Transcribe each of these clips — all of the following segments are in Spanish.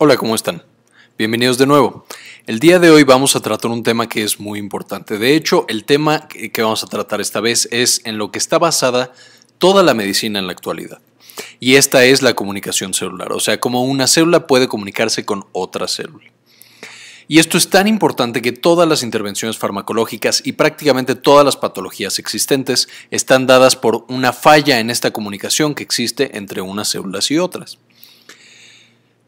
Hola, ¿cómo están? Bienvenidos de nuevo. El día de hoy vamos a tratar un tema que es muy importante. De hecho, el tema que vamos a tratar esta vez es en lo que está basada toda la medicina en la actualidad. Y esta es la comunicación celular, o sea, cómo una célula puede comunicarse con otra célula. Y esto es tan importante que todas las intervenciones farmacológicas y prácticamente todas las patologías existentes están dadas por una falla en esta comunicación que existe entre unas células y otras.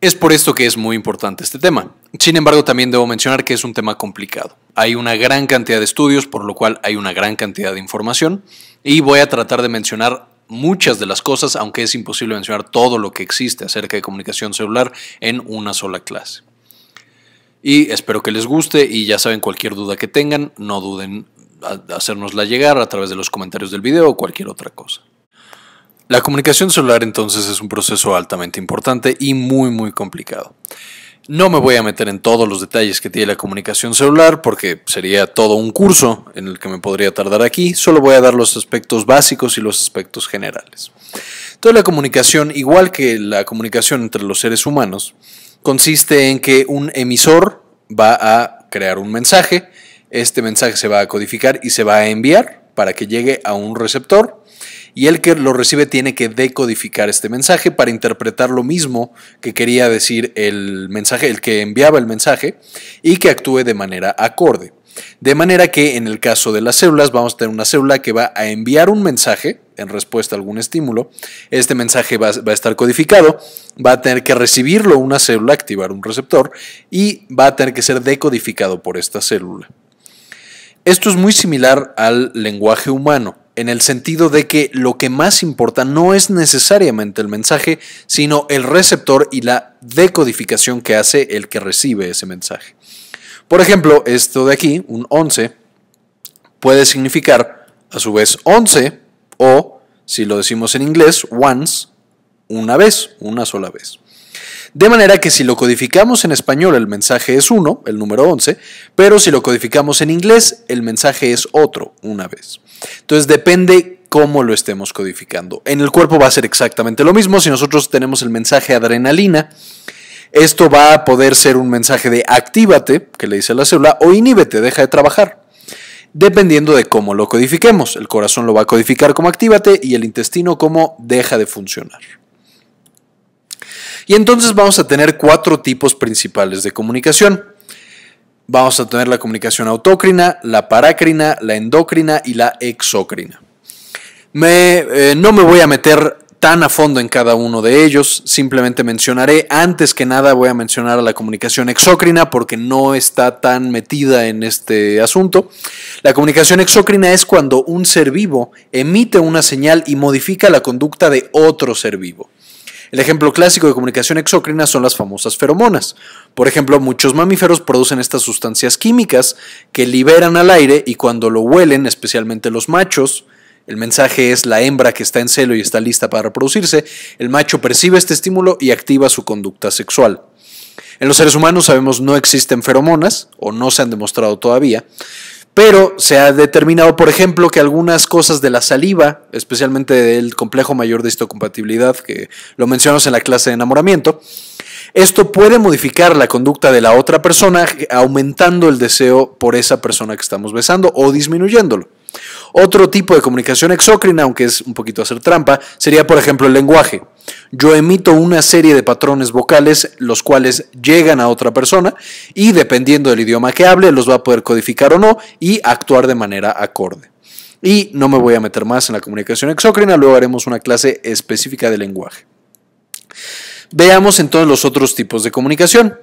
Es por esto que es muy importante este tema. Sin embargo, también debo mencionar que es un tema complicado. Hay una gran cantidad de estudios, por lo cual hay una gran cantidad de información, y voy a tratar de mencionar muchas de las cosas, aunque es imposible mencionar todo lo que existe acerca de comunicación celular en una sola clase. Y espero que les guste y ya saben, cualquier duda que tengan, no duden hacernosla hacérnosla llegar a través de los comentarios del video o cualquier otra cosa. La comunicación celular entonces es un proceso altamente importante y muy muy complicado. No me voy a meter en todos los detalles que tiene la comunicación celular porque sería todo un curso en el que me podría tardar aquí, solo voy a dar los aspectos básicos y los aspectos generales. Toda la comunicación, igual que la comunicación entre los seres humanos, consiste en que un emisor va a crear un mensaje, este mensaje se va a codificar y se va a enviar para que llegue a un receptor y el que lo recibe tiene que decodificar este mensaje para interpretar lo mismo que quería decir el mensaje, el que enviaba el mensaje y que actúe de manera acorde. De manera que en el caso de las células vamos a tener una célula que va a enviar un mensaje en respuesta a algún estímulo. Este mensaje va, a estar codificado, va a tener que recibirlo una célula, activar un receptor y va a tener que ser decodificado por esta célula. Esto es muy similar al lenguaje humano en el sentido de que lo que más importa no es necesariamente el mensaje, sino el receptor y la decodificación que hace el que recibe ese mensaje. Por ejemplo, esto de aquí, un 11, puede significar a su vez 11 o, si lo decimos en inglés, once, una vez, una sola vez. De manera que si lo codificamos en español el mensaje es uno, el número 11, pero si lo codificamos en inglés el mensaje es otro, una vez. Entonces depende cómo lo estemos codificando. En el cuerpo va a ser exactamente lo mismo. Si nosotros tenemos el mensaje adrenalina, esto va a poder ser un mensaje de actívate, que le dice a la célula, o inhíbete, deja de trabajar. Dependiendo de cómo lo codifiquemos, el corazón lo va a codificar como actívate y el intestino como deja de funcionar. Y entonces vamos a tener cuatro tipos principales de comunicación. Vamos a tener la comunicación autócrina, la parácrina, la endocrina y la exócrina. Eh, no me voy a meter tan a fondo en cada uno de ellos, simplemente mencionaré, antes que nada voy a mencionar la comunicación exócrina porque no está tan metida en este asunto. La comunicación exócrina es cuando un ser vivo emite una señal y modifica la conducta de otro ser vivo. El ejemplo clásico de comunicación exócrina son las famosas feromonas. Por ejemplo, muchos mamíferos producen estas sustancias químicas que liberan al aire y cuando lo huelen, especialmente los machos, el mensaje es la hembra que está en celo y está lista para reproducirse, el macho percibe este estímulo y activa su conducta sexual. En los seres humanos sabemos no existen feromonas o no se han demostrado todavía pero se ha determinado, por ejemplo, que algunas cosas de la saliva, especialmente del complejo mayor de histocompatibilidad, que lo mencionamos en la clase de enamoramiento, esto puede modificar la conducta de la otra persona, aumentando el deseo por esa persona que estamos besando o disminuyéndolo. Otro tipo de comunicación exócrina, aunque es un poquito hacer trampa, sería por ejemplo el lenguaje. Yo emito una serie de patrones vocales, los cuales llegan a otra persona y dependiendo del idioma que hable, los va a poder codificar o no y actuar de manera acorde. Y no me voy a meter más en la comunicación exócrina, luego haremos una clase específica de lenguaje. Veamos entonces los otros tipos de comunicación.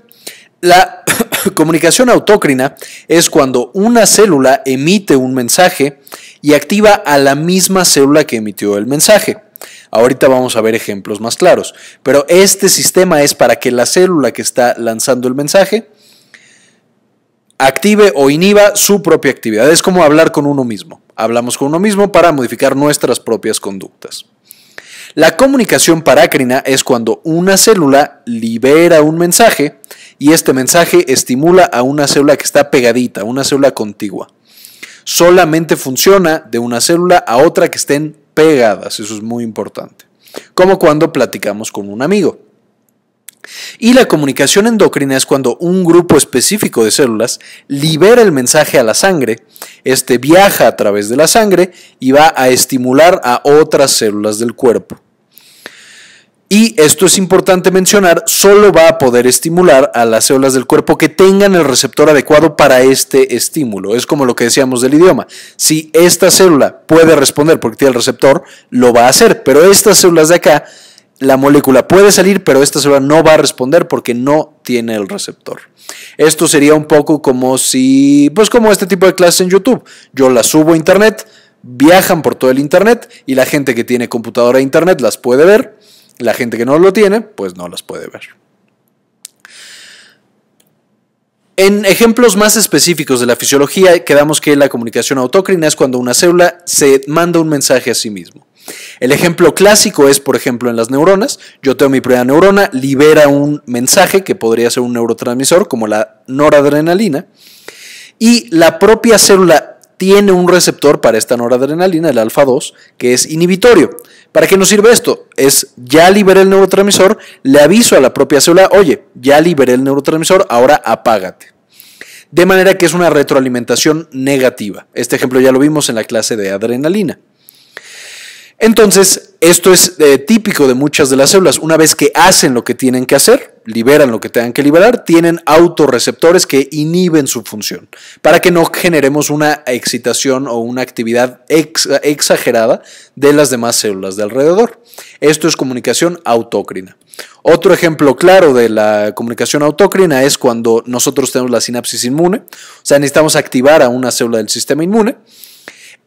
La comunicación autócrina es cuando una célula emite un mensaje y activa a la misma célula que emitió el mensaje. Ahorita vamos a ver ejemplos más claros, pero este sistema es para que la célula que está lanzando el mensaje active o inhiba su propia actividad. Es como hablar con uno mismo. Hablamos con uno mismo para modificar nuestras propias conductas. La comunicación parácrina es cuando una célula libera un mensaje y este mensaje estimula a una célula que está pegadita, una célula contigua solamente funciona de una célula a otra que estén pegadas. Eso es muy importante. Como cuando platicamos con un amigo. Y la comunicación endocrina es cuando un grupo específico de células libera el mensaje a la sangre, este viaja a través de la sangre y va a estimular a otras células del cuerpo. Y esto es importante mencionar, solo va a poder estimular a las células del cuerpo que tengan el receptor adecuado para este estímulo. Es como lo que decíamos del idioma. Si esta célula puede responder porque tiene el receptor, lo va a hacer, pero estas células de acá, la molécula puede salir, pero esta célula no va a responder porque no tiene el receptor. Esto sería un poco como si, pues como este tipo de clases en YouTube. Yo las subo a internet, viajan por todo el internet y la gente que tiene computadora e internet las puede ver la gente que no lo tiene, pues no las puede ver. En ejemplos más específicos de la fisiología, quedamos que la comunicación autócrina es cuando una célula se manda un mensaje a sí mismo. El ejemplo clásico es, por ejemplo, en las neuronas. Yo tengo mi primera neurona, libera un mensaje que podría ser un neurotransmisor, como la noradrenalina, y la propia célula tiene un receptor para esta noradrenalina, el alfa 2, que es inhibitorio. ¿Para qué nos sirve esto? Es ya liberé el neurotransmisor, le aviso a la propia célula, oye, ya liberé el neurotransmisor, ahora apágate. De manera que es una retroalimentación negativa. Este ejemplo ya lo vimos en la clase de adrenalina. Entonces, esto es eh, típico de muchas de las células. Una vez que hacen lo que tienen que hacer, liberan lo que tengan que liberar, tienen autorreceptores que inhiben su función para que no generemos una excitación o una actividad exagerada de las demás células de alrededor. Esto es comunicación autócrina. Otro ejemplo claro de la comunicación autócrina es cuando nosotros tenemos la sinapsis inmune, o sea, necesitamos activar a una célula del sistema inmune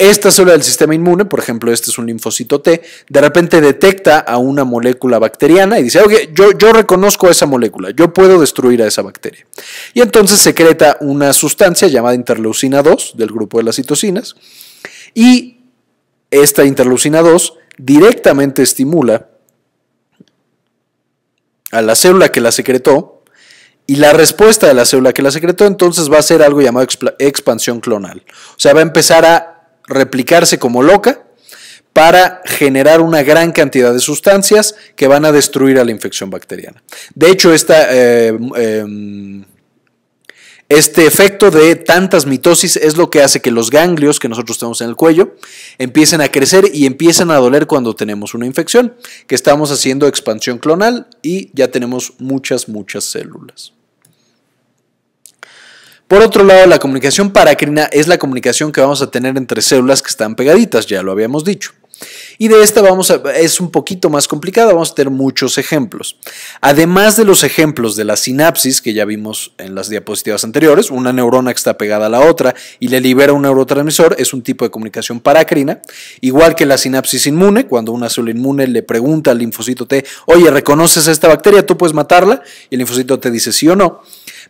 esta célula del sistema inmune, por ejemplo, este es un linfocito T, de repente detecta a una molécula bacteriana y dice, ok, yo, reconozco a esa molécula, yo puedo destruir a esa bacteria. Y entonces secreta una sustancia llamada interleucina 2 del grupo de las citocinas y esta interleucina 2 directamente estimula a la célula que la secretó y la respuesta de la célula que la secretó entonces va a ser algo llamado expansión clonal. O sea, va a empezar a replicarse como loca para generar una gran cantidad de sustancias que van a destruir a la infección bacteriana. De hecho, eh, em, este efecto de tantas mitosis es lo que hace que los ganglios que nosotros tenemos en el cuello empiecen a crecer y empiecen a doler cuando tenemos una infección, que estamos haciendo expansión clonal y ya tenemos muchas, muchas células. Por otro lado, la comunicación paracrina es la comunicación que vamos a tener entre células que están pegaditas, ya lo habíamos dicho. Y de esta vamos a, es un poquito más complicada, vamos a tener muchos ejemplos. Además de los ejemplos de la sinapsis que ya vimos en las diapositivas anteriores, una neurona que está pegada a la otra y le libera un neurotransmisor, es un tipo de comunicación paracrina, igual que la sinapsis inmune, cuando una célula inmune le pregunta al linfocito T, oye, ¿reconoces a esta bacteria? ¿Tú puedes matarla? Y el linfocito T dice sí o no.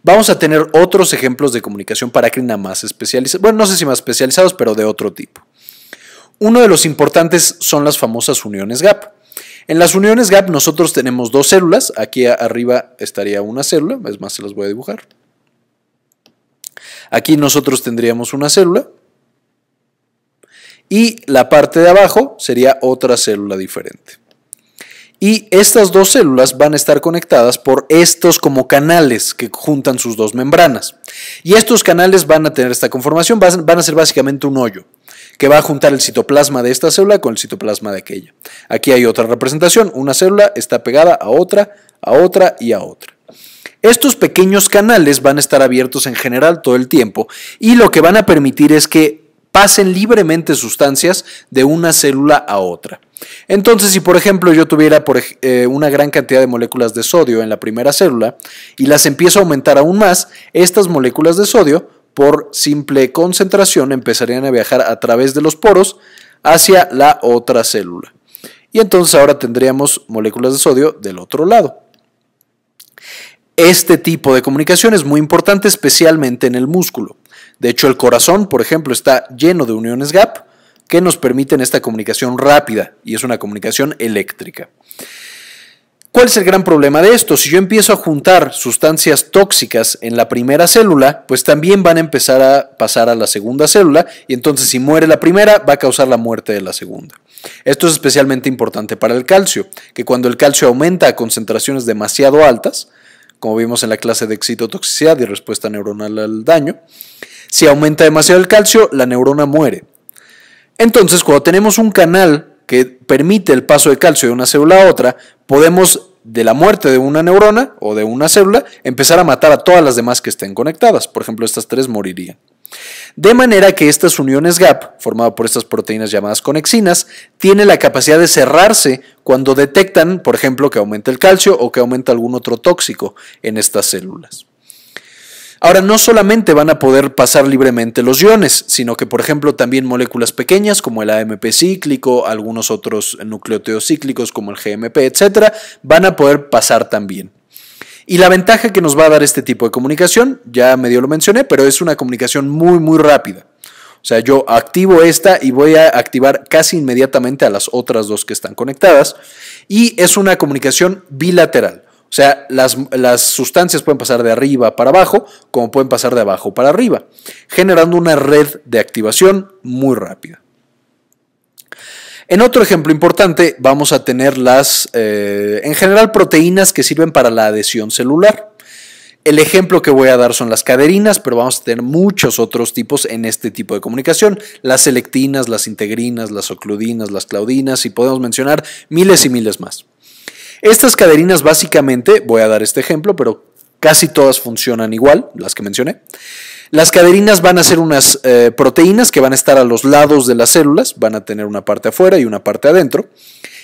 Vamos a tener otros ejemplos de comunicación parácrina más especializados, bueno, no sé si más especializados, pero de otro tipo. Uno de los importantes son las famosas uniones GAP. En las uniones GAP nosotros tenemos dos células, aquí arriba estaría una célula, es más, se las voy a dibujar. Aquí nosotros tendríamos una célula y la parte de abajo sería otra célula diferente. Y estas dos células van a estar conectadas por estos como canales que juntan sus dos membranas. Y estos canales van a tener esta conformación, van a ser básicamente un hoyo que va a juntar el citoplasma de esta célula con el citoplasma de aquella. Aquí hay otra representación, una célula está pegada a otra, a otra y a otra. Estos pequeños canales van a estar abiertos en general todo el tiempo y lo que van a permitir es que pasen libremente sustancias de una célula a otra. Entonces, si por ejemplo yo tuviera por, eh, una gran cantidad de moléculas de sodio en la primera célula y las empiezo a aumentar aún más, estas moléculas de sodio, por simple concentración, empezarían a viajar a través de los poros hacia la otra célula. Y entonces ahora tendríamos moléculas de sodio del otro lado. Este tipo de comunicación es muy importante especialmente en el músculo. De hecho, el corazón, por ejemplo, está lleno de uniones gap que nos permiten esta comunicación rápida y es una comunicación eléctrica. ¿Cuál es el gran problema de esto? Si yo empiezo a juntar sustancias tóxicas en la primera célula, pues también van a empezar a pasar a la segunda célula y entonces si muere la primera va a causar la muerte de la segunda. Esto es especialmente importante para el calcio, que cuando el calcio aumenta a concentraciones demasiado altas, como vimos en la clase de excitotoxicidad y respuesta neuronal al daño, si aumenta demasiado el calcio, la neurona muere entonces, cuando tenemos un canal que permite el paso de calcio de una célula a otra, podemos de la muerte de una neurona o de una célula, empezar a matar a todas las demás que estén conectadas. Por ejemplo, estas tres morirían. De manera que estas uniones GAP, formadas por estas proteínas llamadas conexinas, tienen la capacidad de cerrarse cuando detectan, por ejemplo, que aumenta el calcio o que aumenta algún otro tóxico en estas células. Ahora, no solamente van a poder pasar libremente los iones, sino que, por ejemplo, también moléculas pequeñas como el AMP cíclico, algunos otros nucleoteos cíclicos como el GMP, etcétera, van a poder pasar también. Y la ventaja que nos va a dar este tipo de comunicación, ya medio lo mencioné, pero es una comunicación muy, muy rápida. O sea, yo activo esta y voy a activar casi inmediatamente a las otras dos que están conectadas. Y es una comunicación bilateral. O sea, las, sustancias pueden pasar de arriba para abajo, como pueden pasar de abajo para arriba, generando una red de activación muy rápida. En otro ejemplo importante vamos a tener las, eh, en general, proteínas que sirven para la adhesión celular. El ejemplo que voy a dar son las caderinas, pero vamos a tener muchos otros tipos en este tipo de comunicación. Las selectinas, las integrinas, las ocludinas, las claudinas y podemos mencionar miles y miles más. Estas caderinas básicamente, voy a dar este ejemplo, pero casi todas funcionan igual, las que mencioné. Las caderinas van a ser unas eh, proteínas que van a estar a los lados de las células, van a tener una parte afuera y una parte adentro.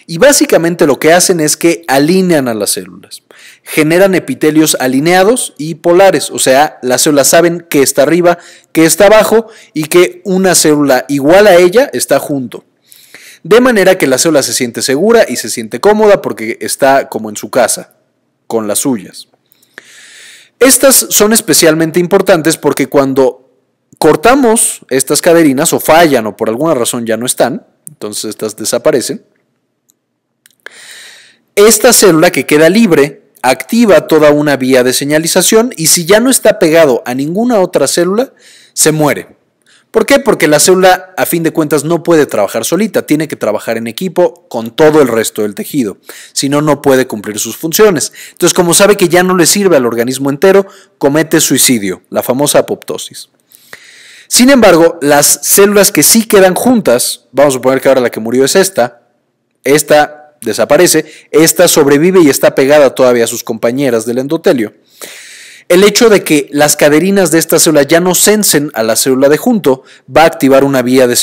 Y básicamente lo que hacen es que alinean a las células, generan epitelios alineados y polares, o sea, las células saben que está arriba, que está abajo y que una célula igual a ella está junto de manera que la célula se siente segura y se siente cómoda porque está como en su casa, con las suyas. Estas son especialmente importantes porque cuando cortamos estas caderinas o fallan o por alguna razón ya no están, entonces estas desaparecen, esta célula que queda libre activa toda una vía de señalización y si ya no está pegado a ninguna otra célula, se muere. ¿Por qué? Porque la célula, a fin de cuentas, no puede trabajar solita, tiene que trabajar en equipo con todo el resto del tejido, si no, no puede cumplir sus funciones. Entonces, como sabe que ya no le sirve al organismo entero, comete suicidio, la famosa apoptosis. Sin embargo, las células que sí quedan juntas, vamos a suponer que ahora la que murió es esta, esta desaparece, esta sobrevive y está pegada todavía a sus compañeras del endotelio. El hecho de que las caderinas de esta célula ya no sensen a la célula de junto va a activar una vía de,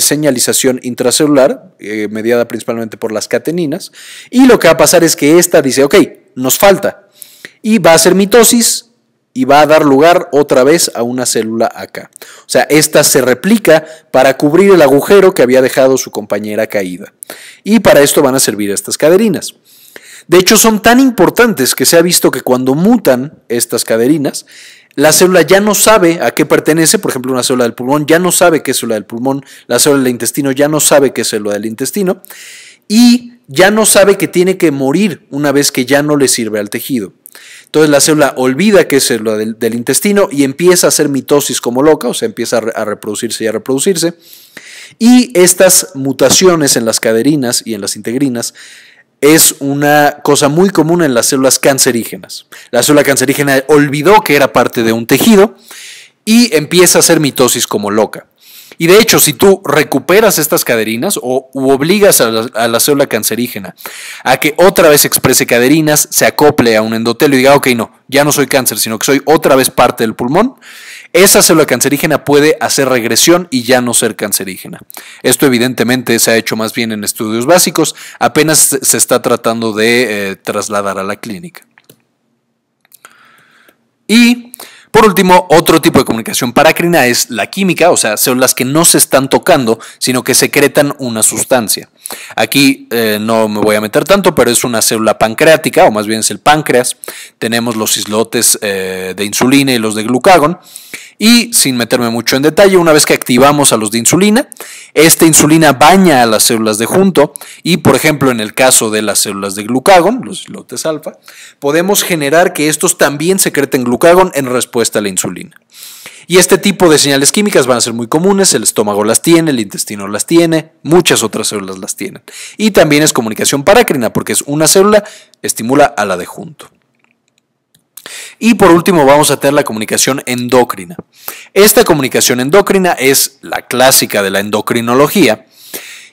señalización intracelular, eh, mediada principalmente por las cateninas, y lo que va a pasar es que esta dice, ok, nos falta, y va a hacer mitosis y va a dar lugar otra vez a una célula acá. O sea, esta se replica para cubrir el agujero que había dejado su compañera caída. Y para esto van a servir estas caderinas. De hecho, son tan importantes que se ha visto que cuando mutan estas caderinas, la célula ya no sabe a qué pertenece, por ejemplo, una célula del pulmón ya no sabe qué es célula del pulmón, la célula del intestino ya no sabe qué es célula del intestino y ya no sabe que tiene que morir una vez que ya no le sirve al tejido. Entonces la célula olvida que es célula del, intestino y empieza a hacer mitosis como loca, o sea, empieza a, a reproducirse y a reproducirse. Y estas mutaciones en las caderinas y en las integrinas es una cosa muy común en las células cancerígenas. La célula cancerígena olvidó que era parte de un tejido y empieza a hacer mitosis como loca. Y de hecho, si tú recuperas estas caderinas o obligas a la, a la, célula cancerígena a que otra vez exprese caderinas, se acople a un endotelio y diga, ok, no, ya no soy cáncer, sino que soy otra vez parte del pulmón, esa célula cancerígena puede hacer regresión y ya no ser cancerígena. Esto evidentemente se ha hecho más bien en estudios básicos, apenas se está tratando de eh, trasladar a la clínica. Y por último, otro tipo de comunicación paracrina es la química, o sea, células que no se están tocando, sino que secretan una sustancia. Aquí eh, no me voy a meter tanto, pero es una célula pancreática, o más bien es el páncreas. Tenemos los islotes eh, de insulina y los de glucagón. Y sin meterme mucho en detalle, una vez que activamos a los de insulina, esta insulina baña a las células de junto y, por ejemplo, en el caso de las células de glucagón, los lotes alfa, podemos generar que estos también secreten glucagón en respuesta a la insulina. Y este tipo de señales químicas van a ser muy comunes, el estómago las tiene, el intestino las tiene, muchas otras células las tienen. Y también es comunicación parácrina, porque es una célula estimula a la de junto. Y por último vamos a tener la comunicación endocrina. Esta comunicación endocrina es la clásica de la endocrinología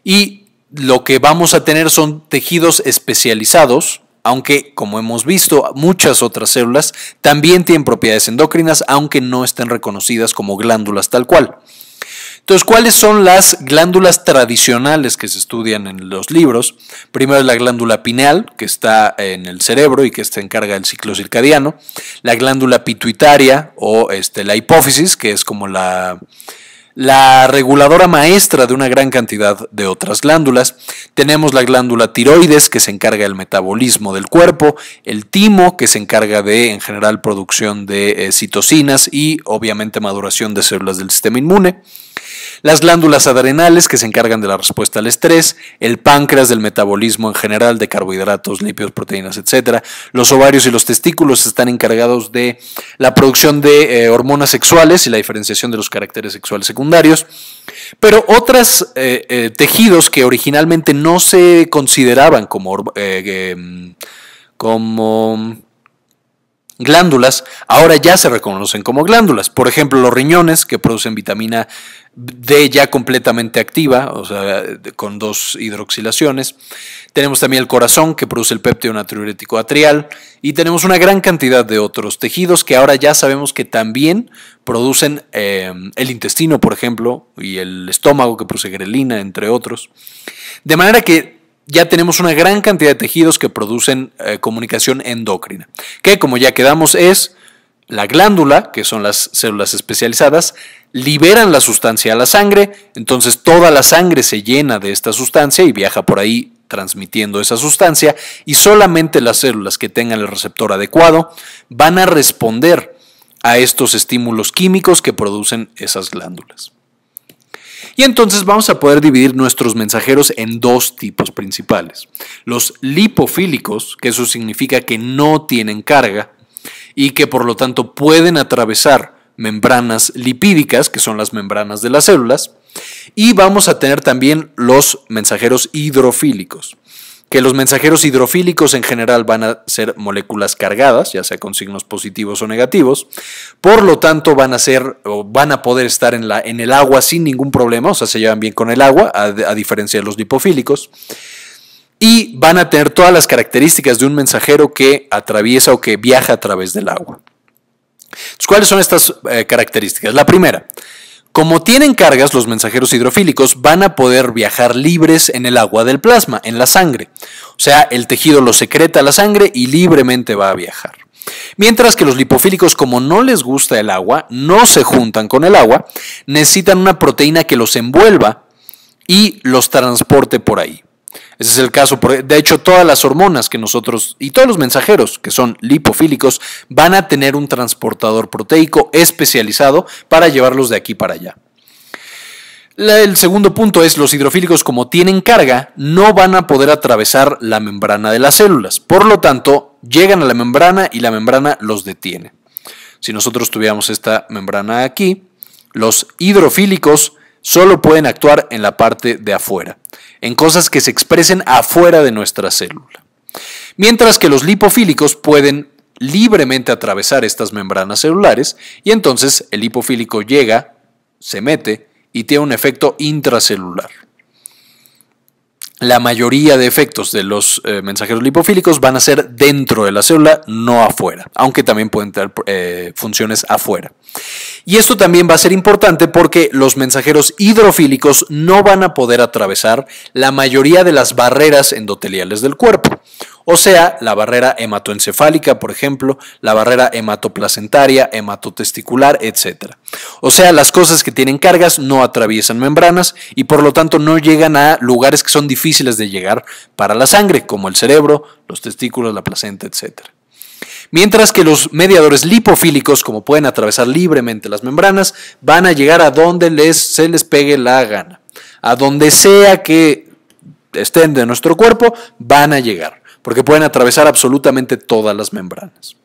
y lo que vamos a tener son tejidos especializados, aunque como hemos visto muchas otras células también tienen propiedades endocrinas, aunque no estén reconocidas como glándulas tal cual. Entonces, ¿cuáles son las glándulas tradicionales que se estudian en los libros? Primero es la glándula pineal, que está en el cerebro y que se encarga del ciclo circadiano, la glándula pituitaria o este, la hipófisis, que es como la, reguladora maestra de una gran cantidad de otras glándulas. Tenemos la glándula tiroides que se encarga del metabolismo del cuerpo, el timo que se encarga de en general producción de eh, citocinas y obviamente maduración de células del sistema inmune las glándulas adrenales que se encargan de la respuesta al estrés, el páncreas del metabolismo en general de carbohidratos, lípidos, proteínas, etc. Los ovarios y los testículos están encargados de la producción de eh, hormonas sexuales y la diferenciación de los caracteres sexuales secundarios. Pero otros eh, eh, tejidos que originalmente no se consideraban como, como glándulas ahora ya se reconocen como glándulas. Por ejemplo, los riñones que producen vitamina D ya completamente activa, o sea, con dos hidroxilaciones. Tenemos también el corazón que produce el péptido natriurético atrial y tenemos una gran cantidad de otros tejidos que ahora ya sabemos que también producen eh, el intestino, por ejemplo, y el estómago que produce grelina, entre otros. De manera que ya tenemos una gran cantidad de tejidos que producen eh, comunicación endocrina, que como ya quedamos es la glándula, que son las células especializadas, liberan la sustancia a la sangre, entonces toda la sangre se llena de esta sustancia y viaja por ahí transmitiendo esa sustancia y solamente las células que tengan el receptor adecuado van a responder a estos estímulos químicos que producen esas glándulas. Y entonces vamos a poder dividir nuestros mensajeros en dos tipos principales. Los lipofílicos, que eso significa que no tienen carga y que por lo tanto pueden atravesar membranas lipídicas, que son las membranas de las células, y vamos a tener también los mensajeros hidrofílicos, que los mensajeros hidrofílicos en general van a ser moléculas cargadas, ya sea con signos positivos o negativos, por lo tanto van a ser van a poder estar en, la, en el agua sin ningún problema, o sea, se llevan bien con el agua, a, diferencia de los lipofílicos y van a tener todas las características de un mensajero que atraviesa o que viaja a través del agua. ¿Cuáles son estas eh, características? La primera, como tienen cargas, los mensajeros hidrofílicos van a poder viajar libres en el agua del plasma, en la sangre. O sea, el tejido lo secreta a la sangre y libremente va a viajar. Mientras que los lipofílicos, como no les gusta el agua, no se juntan con el agua, necesitan una proteína que los envuelva y los transporte por ahí. Ese es el caso. E, de hecho, todas las hormonas que nosotros y todos los mensajeros que son lipofílicos van a tener un transportador proteico especializado para llevarlos de aquí para allá. El segundo punto es los hidrofílicos como tienen carga no van a poder atravesar la membrana de las células. Por lo tanto, llegan a la membrana y la membrana los detiene. Si nosotros tuviéramos esta membrana aquí, los hidrofílicos solo pueden actuar en la parte de afuera, en cosas que se expresen afuera de nuestra célula. Mientras que los lipofílicos pueden libremente atravesar estas membranas celulares y entonces el lipofílico llega, se mete y tiene un efecto intracelular la mayoría de efectos de los eh, mensajeros lipofílicos van a ser dentro de la célula, no afuera, aunque también pueden tener eh, funciones afuera. Y esto también va a ser importante porque los mensajeros hidrofílicos no van a poder atravesar la mayoría de las barreras endoteliales del cuerpo o sea, la barrera hematoencefálica, por ejemplo, la barrera hematoplacentaria, hematotesticular, etc. O sea, las cosas que tienen cargas no atraviesan membranas y por lo tanto no llegan a lugares que son difíciles de llegar para la sangre, como el cerebro, los testículos, la placenta, etc. Mientras que los mediadores lipofílicos, como pueden atravesar libremente las membranas, van a llegar a donde les, se les pegue la gana. A donde sea que estén de nuestro cuerpo, van a llegar porque pueden atravesar absolutamente todas las membranas.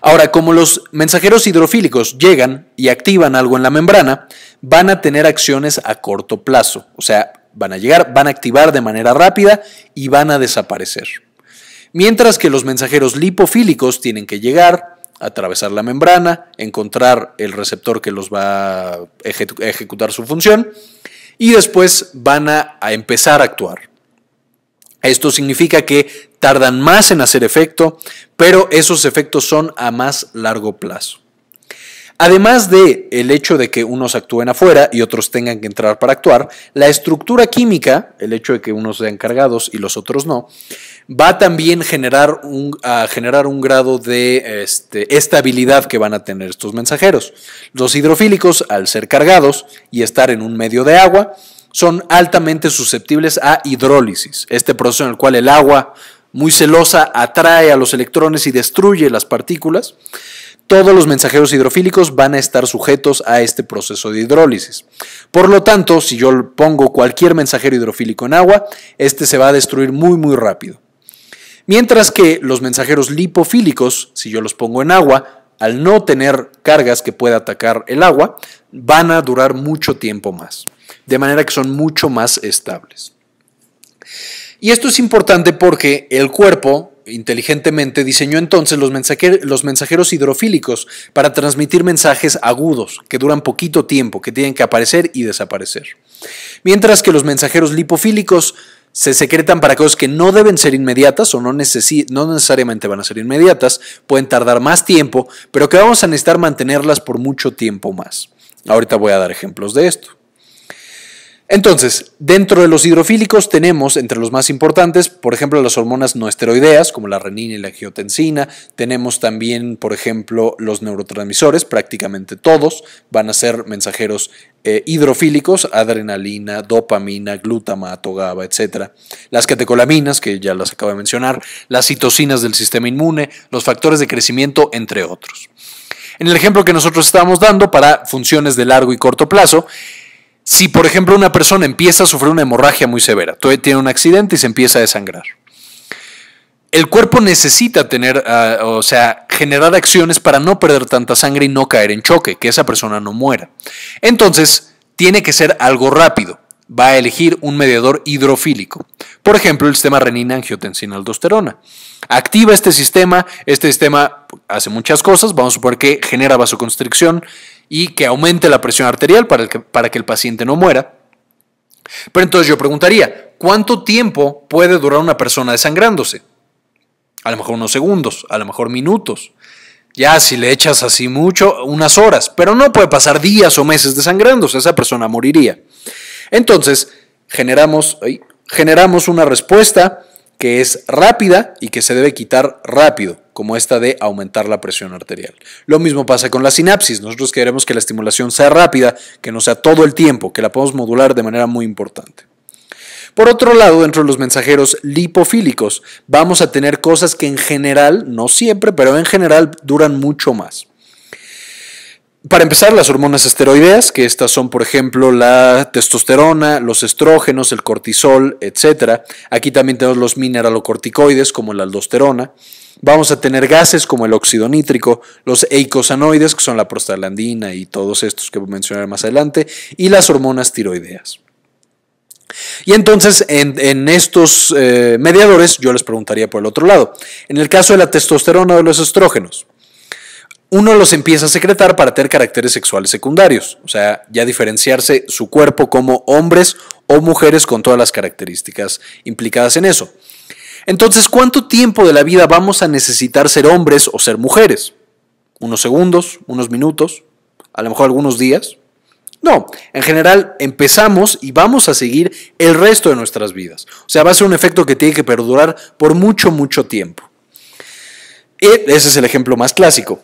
Ahora, como los mensajeros hidrofílicos llegan y activan algo en la membrana, van a tener acciones a corto plazo, o sea, van a llegar, van a activar de manera rápida y van a desaparecer. Mientras que los mensajeros lipofílicos tienen que llegar, atravesar la membrana, encontrar el receptor que los va a ejecutar su función y después van a, empezar a actuar. Esto significa que tardan más en hacer efecto, pero esos efectos son a más largo plazo. Además de el hecho de que unos actúen afuera y otros tengan que entrar para actuar, la estructura química, el hecho de que unos sean cargados y los otros no, va también generar un, a generar un grado de este, estabilidad que van a tener estos mensajeros. Los hidrofílicos, al ser cargados y estar en un medio de agua, son altamente susceptibles a hidrólisis, este proceso en el cual el agua muy celosa atrae a los electrones y destruye las partículas. Todos los mensajeros hidrofílicos van a estar sujetos a este proceso de hidrólisis. Por lo tanto, si yo pongo cualquier mensajero hidrofílico en agua, este se va a destruir muy muy rápido. Mientras que los mensajeros lipofílicos, si yo los pongo en agua, al no tener cargas que pueda atacar el agua, van a durar mucho tiempo más. De manera que son mucho más estables. Y esto es importante porque el cuerpo inteligentemente diseñó entonces los, mensajeros, los mensajeros hidrofílicos para transmitir mensajes agudos que duran poquito tiempo, que tienen que aparecer y desaparecer. Mientras que los mensajeros lipofílicos se secretan para cosas que no deben ser inmediatas o no, no, necesariamente van a ser inmediatas, pueden tardar más tiempo, pero que vamos a necesitar mantenerlas por mucho tiempo más. Ahorita voy a dar ejemplos de esto. Entonces, dentro de los hidrofílicos tenemos entre los más importantes, por ejemplo, las hormonas no esteroideas, como la renina y la geotensina. Tenemos también, por ejemplo, los neurotransmisores, prácticamente todos van a ser mensajeros eh, hidrofílicos, adrenalina, dopamina, glutamato, GABA, etc. Las catecolaminas, que ya las acabo de mencionar, las citocinas del sistema inmune, los factores de crecimiento, entre otros. En el ejemplo que nosotros estamos dando para funciones de largo y corto plazo, si, por ejemplo, una persona empieza a sufrir una hemorragia muy severa, tiene un accidente y se empieza a desangrar. El cuerpo necesita tener, ah, o sea, generar acciones para no perder tanta sangre y no caer en choque, que esa persona no muera. Entonces, tiene que ser algo rápido. Va a elegir un mediador hidrofílico. Por ejemplo, el sistema renina-angiotensina-aldosterona. Activa este sistema, este sistema hace muchas cosas, vamos a suponer que genera vasoconstricción, y que aumente la presión arterial para, que, para que el paciente no muera. Pero entonces yo preguntaría, ¿cuánto tiempo puede durar una persona desangrándose? A lo mejor unos segundos, a lo mejor minutos. Ya si le echas así mucho, unas horas, pero no puede pasar días o meses desangrándose, esa persona moriría. Entonces, generamos, generamos una respuesta que es rápida y que se debe quitar rápido, como esta de aumentar la presión arterial. Lo mismo pasa con la sinapsis. Nosotros queremos que la estimulación sea rápida, que no sea todo el tiempo, que la podemos modular de manera muy importante. Por otro lado, dentro de los mensajeros lipofílicos, vamos a tener cosas que en general, no siempre, pero en general duran mucho más. Para empezar, las hormonas esteroideas, que estas son, por ejemplo, la testosterona, los estrógenos, el cortisol, etc. Aquí también tenemos los mineralocorticoides, como la aldosterona. Vamos a tener gases como el óxido nítrico, los eicosanoides, que son la prostaglandina y todos estos que voy a mencionar más adelante, y las hormonas tiroideas. Y entonces en, estos eh, mediadores yo les preguntaría por el otro lado. En el caso de la testosterona o de los estrógenos, uno los empieza a secretar para tener caracteres sexuales secundarios, o sea, ya diferenciarse su cuerpo como hombres o mujeres con todas las características implicadas en eso. Entonces, ¿cuánto tiempo de la vida vamos a necesitar ser hombres o ser mujeres? ¿Unos segundos? ¿Unos minutos? ¿A lo mejor algunos días? No, en general empezamos y vamos a seguir el resto de nuestras vidas. O sea, va a ser un efecto que tiene que perdurar por mucho, mucho tiempo. Ese es el ejemplo más clásico.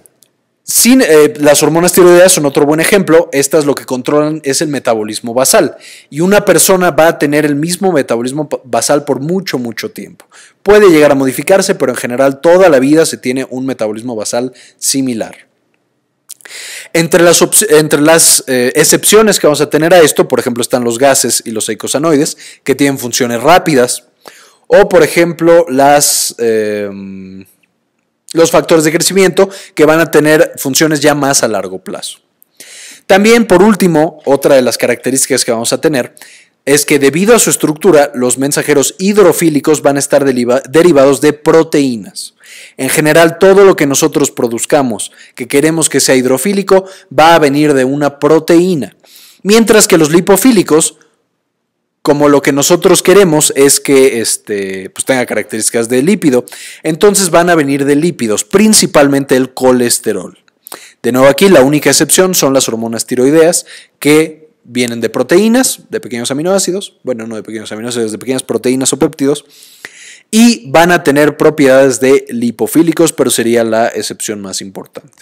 Sin, eh, las hormonas tiroideas son otro buen ejemplo. Estas lo que controlan es el metabolismo basal. Y una persona va a tener el mismo metabolismo basal por mucho, mucho tiempo. Puede llegar a modificarse, pero en general toda la vida se tiene un metabolismo basal similar. Entre las, eh, excepciones que vamos a tener a esto, por ejemplo, están los gases y los eicosanoides, que tienen funciones rápidas. O, por ejemplo, las... Em, los factores de crecimiento que van a tener funciones ya más a largo plazo. También, por último, otra de las características que vamos a tener es que debido a su estructura, los mensajeros hidrofílicos van a estar derivados de proteínas. En general, todo lo que nosotros produzcamos que queremos que sea hidrofílico va a venir de una proteína, mientras que los lipofílicos como lo que nosotros queremos es que este, pues tenga características de lípido, entonces van a venir de lípidos, principalmente el colesterol. De nuevo aquí la única excepción son las hormonas tiroideas que vienen de proteínas, de pequeños aminoácidos, bueno, no de pequeños aminoácidos, de pequeñas proteínas o péptidos, y van a tener propiedades de lipofílicos, pero sería la excepción más importante.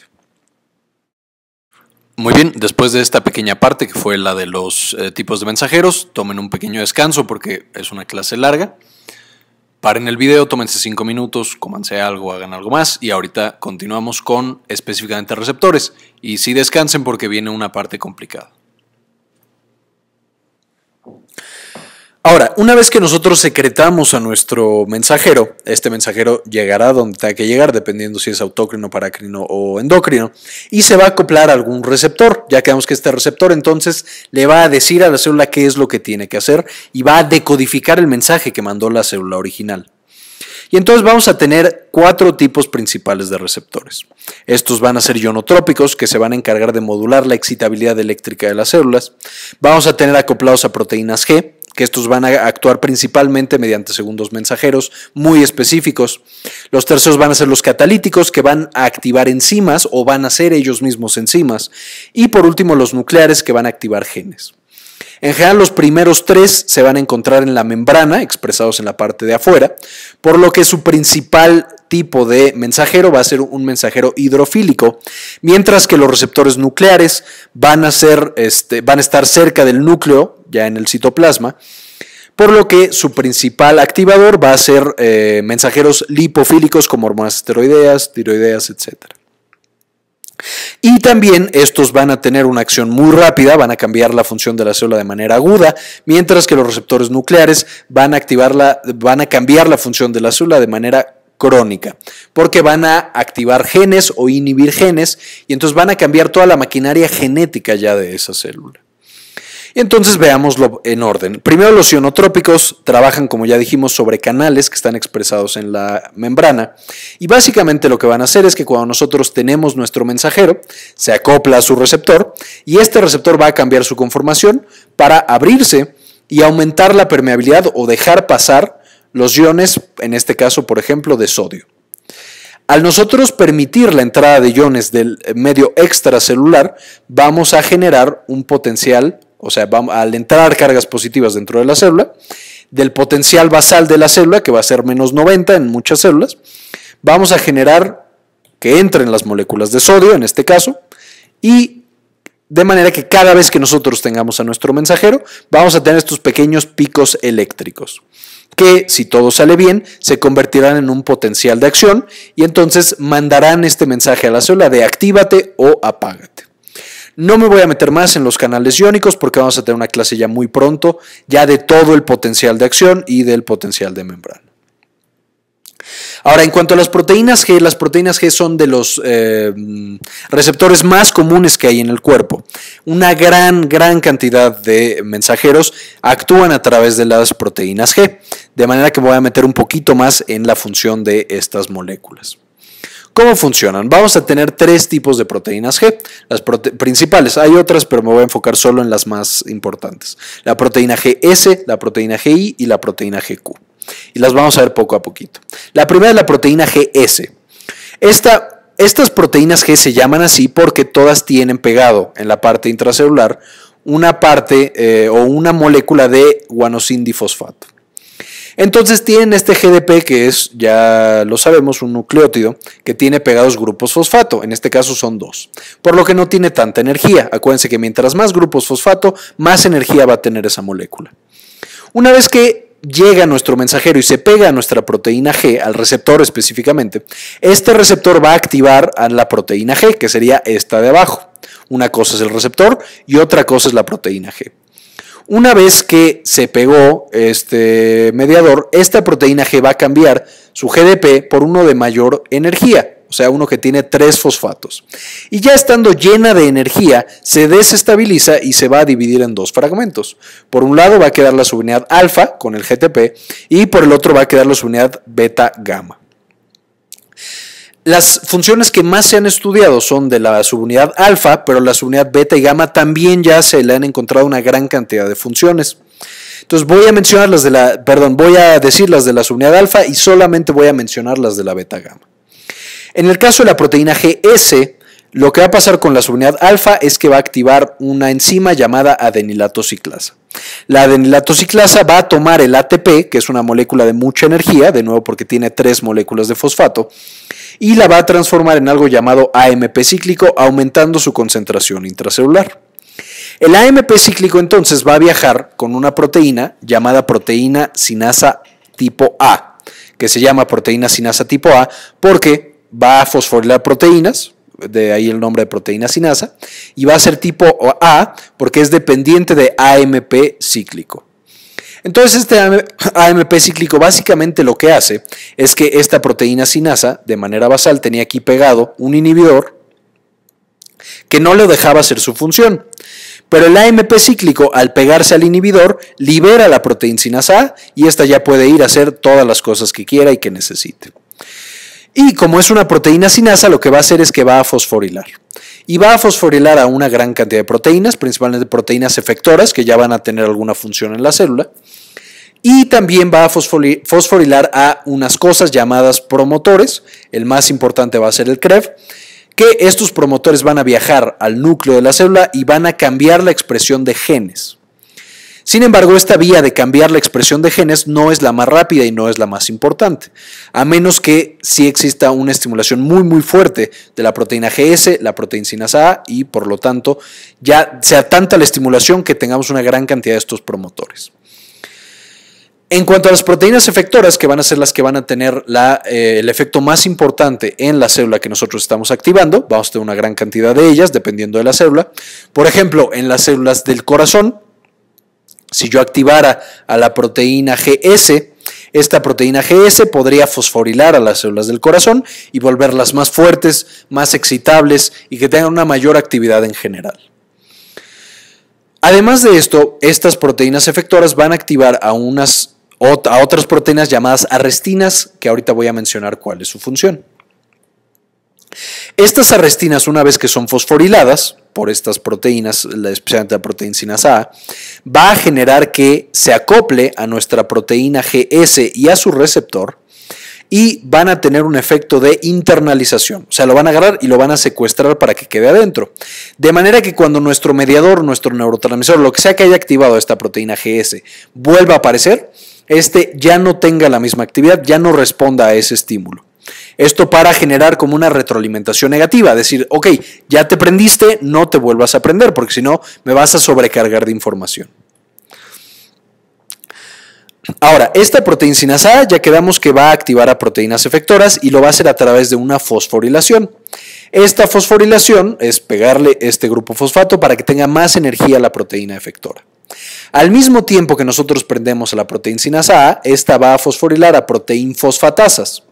Muy bien, después de esta pequeña parte que fue la de los eh, tipos de mensajeros, tomen un pequeño descanso porque es una clase larga. Paren el video, tómense cinco minutos, comanse algo, hagan algo más y ahorita continuamos con específicamente receptores. Y si descansen porque viene una parte complicada. Ahora, una vez que nosotros secretamos a nuestro mensajero, este mensajero llegará donde tenga que llegar, dependiendo si es autócrino, paracrino o endocrino, y se va a acoplar a algún receptor. Ya quedamos que este receptor entonces le va a decir a la célula qué es lo que tiene que hacer y va a decodificar el mensaje que mandó la célula original. Y entonces vamos a tener cuatro tipos principales de receptores. Estos van a ser ionotrópicos, que se van a encargar de modular la excitabilidad eléctrica de las células. Vamos a tener acoplados a proteínas G, que estos van a actuar principalmente mediante segundos mensajeros muy específicos. Los terceros van a ser los catalíticos, que van a activar enzimas o van a ser ellos mismos enzimas. Y por último, los nucleares, que van a activar genes. En general, los primeros tres se van a encontrar en la membrana, expresados en la parte de afuera, por lo que su principal tipo de mensajero va a ser un mensajero hidrofílico, mientras que los receptores nucleares van a, ser, este, van a estar cerca del núcleo, ya en el citoplasma, por lo que su principal activador va a ser eh, mensajeros lipofílicos como hormonas esteroideas, tiroideas, etc. Y también estos van a tener una acción muy rápida, van a cambiar la función de la célula de manera aguda, mientras que los receptores nucleares van a, van a cambiar la función de la célula de manera crónica, porque van a activar genes o inhibir genes y entonces van a cambiar toda la maquinaria genética ya de esa célula. Entonces veámoslo en orden. Primero los ionotrópicos trabajan, como ya dijimos, sobre canales que están expresados en la membrana y básicamente lo que van a hacer es que cuando nosotros tenemos nuestro mensajero, se acopla a su receptor y este receptor va a cambiar su conformación para abrirse y aumentar la permeabilidad o dejar pasar los iones, en este caso, por ejemplo, de sodio. Al nosotros permitir la entrada de iones del medio extracelular, vamos a generar un potencial o sea, vamos, al entrar cargas positivas dentro de la célula, del potencial basal de la célula, que va a ser menos 90 en muchas células, vamos a generar que entren las moléculas de sodio, en este caso, y de manera que cada vez que nosotros tengamos a nuestro mensajero, vamos a tener estos pequeños picos eléctricos, que si todo sale bien, se convertirán en un potencial de acción y entonces mandarán este mensaje a la célula de actívate o apágate. No me voy a meter más en los canales iónicos porque vamos a tener una clase ya muy pronto, ya de todo el potencial de acción y del potencial de membrana. Ahora, en cuanto a las proteínas G, las proteínas G son de los eh, receptores más comunes que hay en el cuerpo. Una gran, gran cantidad de mensajeros actúan a través de las proteínas G, de manera que voy a meter un poquito más en la función de estas moléculas. ¿Cómo funcionan? Vamos a tener tres tipos de proteínas G, las principales. Hay otras, pero me voy a enfocar solo en las más importantes. La proteína GS, la proteína GI y la proteína GQ. Y las vamos a ver poco a poquito. La primera es la proteína GS. estas proteínas G se llaman así porque todas tienen pegado en la parte intracelular una parte eh, o una molécula de guanosindifosfato. Entonces tienen este GDP que es, ya lo sabemos, un nucleótido que tiene pegados grupos fosfato, en este caso son dos, por lo que no tiene tanta energía. Acuérdense que mientras más grupos fosfato, más energía va a tener esa molécula. Una vez que llega nuestro mensajero y se pega a nuestra proteína G, al receptor específicamente, este receptor va a activar a la proteína G, que sería esta de abajo. Una cosa es el receptor y otra cosa es la proteína G. Una vez que se pegó este mediador, esta proteína G va a cambiar su GDP por uno de mayor energía, o sea, uno que tiene tres fosfatos. Y ya estando llena de energía, se desestabiliza y se va a dividir en dos fragmentos. Por un lado va a quedar la subunidad alfa con el GTP y por el otro va a quedar la subunidad beta gamma. Las funciones que más se han estudiado son de la subunidad alfa, pero la subunidad beta y gamma también ya se le han encontrado una gran cantidad de funciones. Entonces voy a mencionar las de la, perdón, voy a decir las de la subunidad alfa y solamente voy a mencionar las de la beta gamma. En el caso de la proteína GS, lo que va a pasar con la subunidad alfa es que va a activar una enzima llamada adenilatociclasa. La adenilatociclasa va a tomar el ATP, que es una molécula de mucha energía, de nuevo porque tiene tres moléculas de fosfato, y la va a transformar en algo llamado AMP cíclico, aumentando su concentración intracelular. El AMP cíclico entonces va a viajar con una proteína llamada proteína sinasa tipo A, que se llama proteína sinasa tipo A porque va a fosforilar proteínas, de ahí el nombre de proteína sinasa, y va a ser tipo A porque es dependiente de AMP cíclico. Entonces este AMP cíclico básicamente lo que hace es que esta proteína sinasa de manera basal tenía aquí pegado un inhibidor que no le dejaba hacer su función. Pero el AMP cíclico al pegarse al inhibidor libera la proteína sinasa y esta ya puede ir a hacer todas las cosas que quiera y que necesite. Y como es una proteína sinasa, lo que va a hacer es que va a fosforilar. Y va a fosforilar a una gran cantidad de proteínas, principalmente proteínas efectoras, que ya van a tener alguna función en la célula. Y también va a fosforilar a unas cosas llamadas promotores. El más importante va a ser el CREV, que estos promotores van a viajar al núcleo de la célula y van a cambiar la expresión de genes. Sin embargo, esta vía de cambiar la expresión de genes no es la más rápida y no es la más importante, a menos que sí exista una estimulación muy muy fuerte de la proteína GS, la proteína A y por lo tanto ya sea tanta la estimulación que tengamos una gran cantidad de estos promotores. En cuanto a las proteínas efectoras, que van a ser las que van a tener eh, el efecto más importante en la célula que nosotros estamos activando, vamos a tener una gran cantidad de ellas dependiendo de la célula. Por ejemplo, en las células del corazón, si yo activara a la proteína GS, esta proteína GS podría fosforilar a las células del corazón y volverlas más fuertes, más excitables y que tengan una mayor actividad en general. Además de esto, estas proteínas efectoras van a activar a, unas, a otras proteínas llamadas arrestinas, que ahorita voy a mencionar cuál es su función. Estas arrestinas, una vez que son fosforiladas, por estas proteínas, especialmente la proteína A, va a generar que se acople a nuestra proteína GS y a su receptor y van a tener un efecto de internalización. O sea, lo van a agarrar y lo van a secuestrar para que quede adentro. De manera que cuando nuestro mediador, nuestro neurotransmisor, lo que sea que haya activado esta proteína GS, vuelva a aparecer, este ya no tenga la misma actividad, ya no responda a ese estímulo. Esto para generar como una retroalimentación negativa, decir, ok, ya te prendiste, no te vuelvas a prender, porque si no, me vas a sobrecargar de información. Ahora, esta proteína sinasada ya quedamos que va a activar a proteínas efectoras y lo va a hacer a través de una fosforilación. Esta fosforilación es pegarle este grupo fosfato para que tenga más energía la proteína efectora. Al mismo tiempo que nosotros prendemos a la proteína sin A, esta va a fosforilar a proteín fosfatasas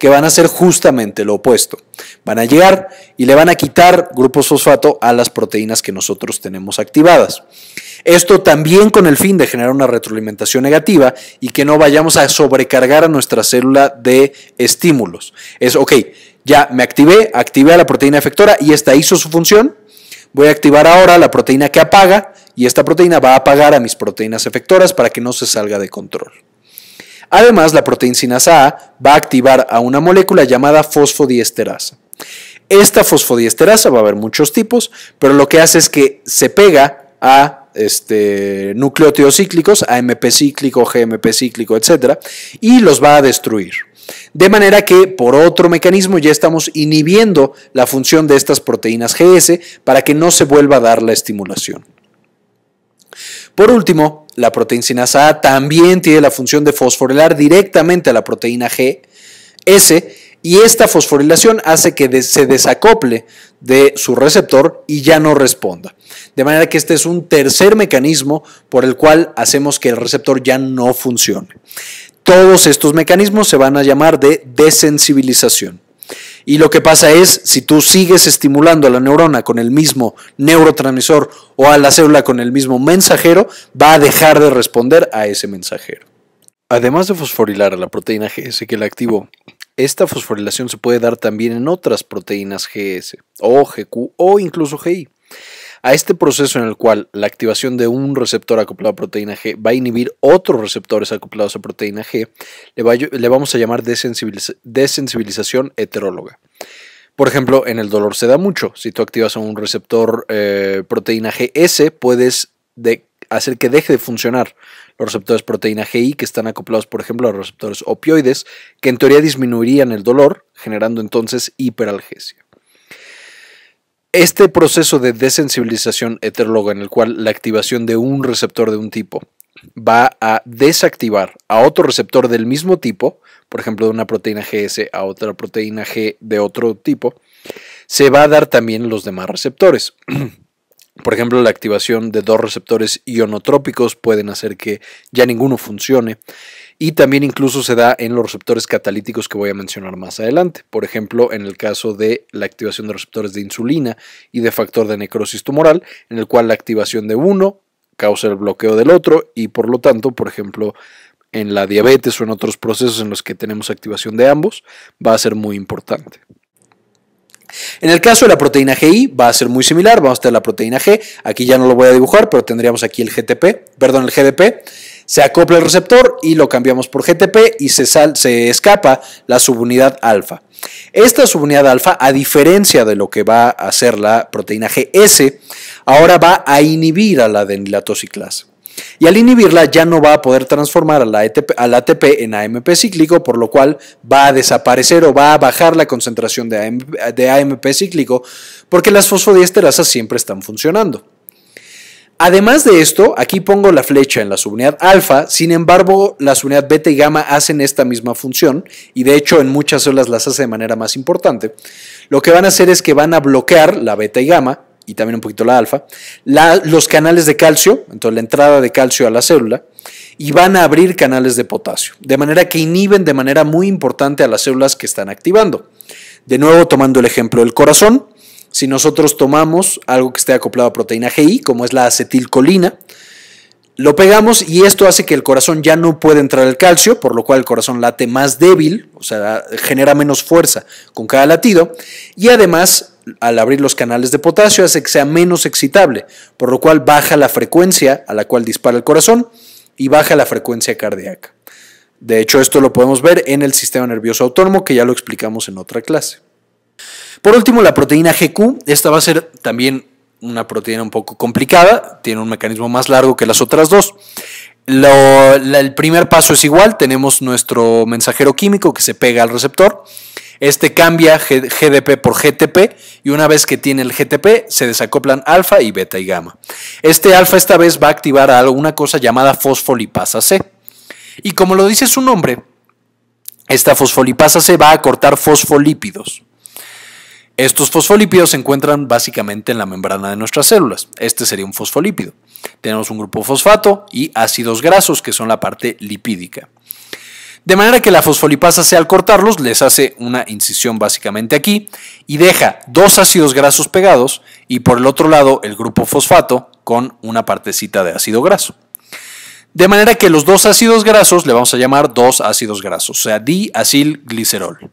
que van a hacer justamente lo opuesto. Van a llegar y le van a quitar grupos fosfato a las proteínas que nosotros tenemos activadas. Esto también con el fin de generar una retroalimentación negativa y que no vayamos a sobrecargar a nuestra célula de estímulos. Es, ok, ya me activé, activé a la proteína efectora y esta hizo su función. Voy a activar ahora la proteína que apaga y esta proteína va a apagar a mis proteínas efectoras para que no se salga de control. Además, la sinasa A va a activar a una molécula llamada fosfodiesterasa. Esta fosfodiesterasa va a haber muchos tipos, pero lo que hace es que se pega a este, nucleótidos cíclicos, AMP cíclico, GMP cíclico, etc., y los va a destruir. De manera que, por otro mecanismo, ya estamos inhibiendo la función de estas proteínas GS para que no se vuelva a dar la estimulación. Por último, la sinasa A también tiene la función de fosforilar directamente a la proteína Gs y esta fosforilación hace que se desacople de su receptor y ya no responda. De manera que este es un tercer mecanismo por el cual hacemos que el receptor ya no funcione. Todos estos mecanismos se van a llamar de desensibilización. Y lo que pasa es, si tú sigues estimulando a la neurona con el mismo neurotransmisor o a la célula con el mismo mensajero, va a dejar de responder a ese mensajero. Además de fosforilar a la proteína GS que la activó, esta fosforilación se puede dar también en otras proteínas GS, o GQ o incluso GI. A este proceso en el cual la activación de un receptor acoplado a proteína G va a inhibir otros receptores acoplados a proteína G, le, vamos a llamar desensibilización heteróloga. Por ejemplo, en el dolor se da mucho. Si tú activas un receptor eh, proteína GS, puedes hacer que deje de funcionar los receptores proteína GI que están acoplados, por ejemplo, a receptores opioides, que en teoría disminuirían el dolor, generando entonces hiperalgesia. Este proceso de desensibilización heteróloga en el cual la activación de un receptor de un tipo va a desactivar a otro receptor del mismo tipo, por ejemplo, de una proteína GS a otra proteína G de otro tipo, se va a dar también los demás receptores. por ejemplo, la activación de dos receptores ionotrópicos pueden hacer que ya ninguno funcione y también incluso se da en los receptores catalíticos que voy a mencionar más adelante, por ejemplo en el caso de la activación de receptores de insulina y de factor de necrosis tumoral, en el cual la activación de uno causa el bloqueo del otro y por lo tanto, por ejemplo, en la diabetes o en otros procesos en los que tenemos activación de ambos, va a ser muy importante. En el caso de la proteína GI va a ser muy similar, vamos a tener la proteína G, aquí ya no lo voy a dibujar, pero tendríamos aquí el GTP, perdón, el GDP, se acopla el receptor y lo cambiamos por GTP y se, se escapa la subunidad alfa. Esta subunidad alfa, a diferencia de lo que va a hacer la proteína GS, ahora va a inhibir a la ciclas Y al inhibirla ya no va a poder transformar a la, ATP, e en AMP cíclico, por lo cual va a desaparecer o va a bajar la concentración de de AMP cíclico, porque las fosfodiesterasas siempre están funcionando. Además de esto, aquí pongo la flecha en la subunidad alfa, sin embargo, la subunidad beta y gamma hacen esta misma función, y de hecho en muchas células las hace de manera más importante. Lo que van a hacer es que van a bloquear la beta y gamma, y también un poquito la alfa, los canales de calcio, entonces la entrada de calcio a la célula, y van a abrir canales de potasio, de manera que inhiben de manera muy importante a las células que están activando. De nuevo, tomando el ejemplo del corazón, si nosotros tomamos algo que esté acoplado a proteína GI, como es la acetilcolina, lo pegamos y esto hace que el corazón ya no pueda entrar el calcio, por lo cual el corazón late más débil, o sea, genera menos fuerza con cada latido. Y además, al abrir los canales de potasio, hace que sea menos excitable, por lo cual baja la frecuencia a la cual dispara el corazón y baja la frecuencia cardíaca. De hecho, esto lo podemos ver en el sistema nervioso autónomo, que ya lo explicamos en otra clase. Por último, la proteína GQ. Esta va a ser también una proteína un poco complicada, tiene un mecanismo más largo que las otras dos. el primer paso es igual, tenemos nuestro mensajero químico que se pega al receptor. Este cambia GDP por GTP y una vez que tiene el GTP se desacoplan alfa y beta y gamma. Este alfa esta vez va a activar a una cosa llamada fosfolipasa C. Y como lo dice su nombre, esta fosfolipasa C va a cortar fosfolípidos. Estos fosfolípidos se encuentran básicamente en la membrana de nuestras células. Este sería un fosfolípido. Tenemos un grupo fosfato y ácidos grasos, que son la parte lipídica. De manera que la fosfolipasa al cortarlos les hace una incisión básicamente aquí y deja dos ácidos grasos pegados y por el otro lado el grupo fosfato con una partecita de ácido graso. De manera que los dos ácidos grasos le vamos a llamar dos ácidos grasos, o sea, diacilglicerol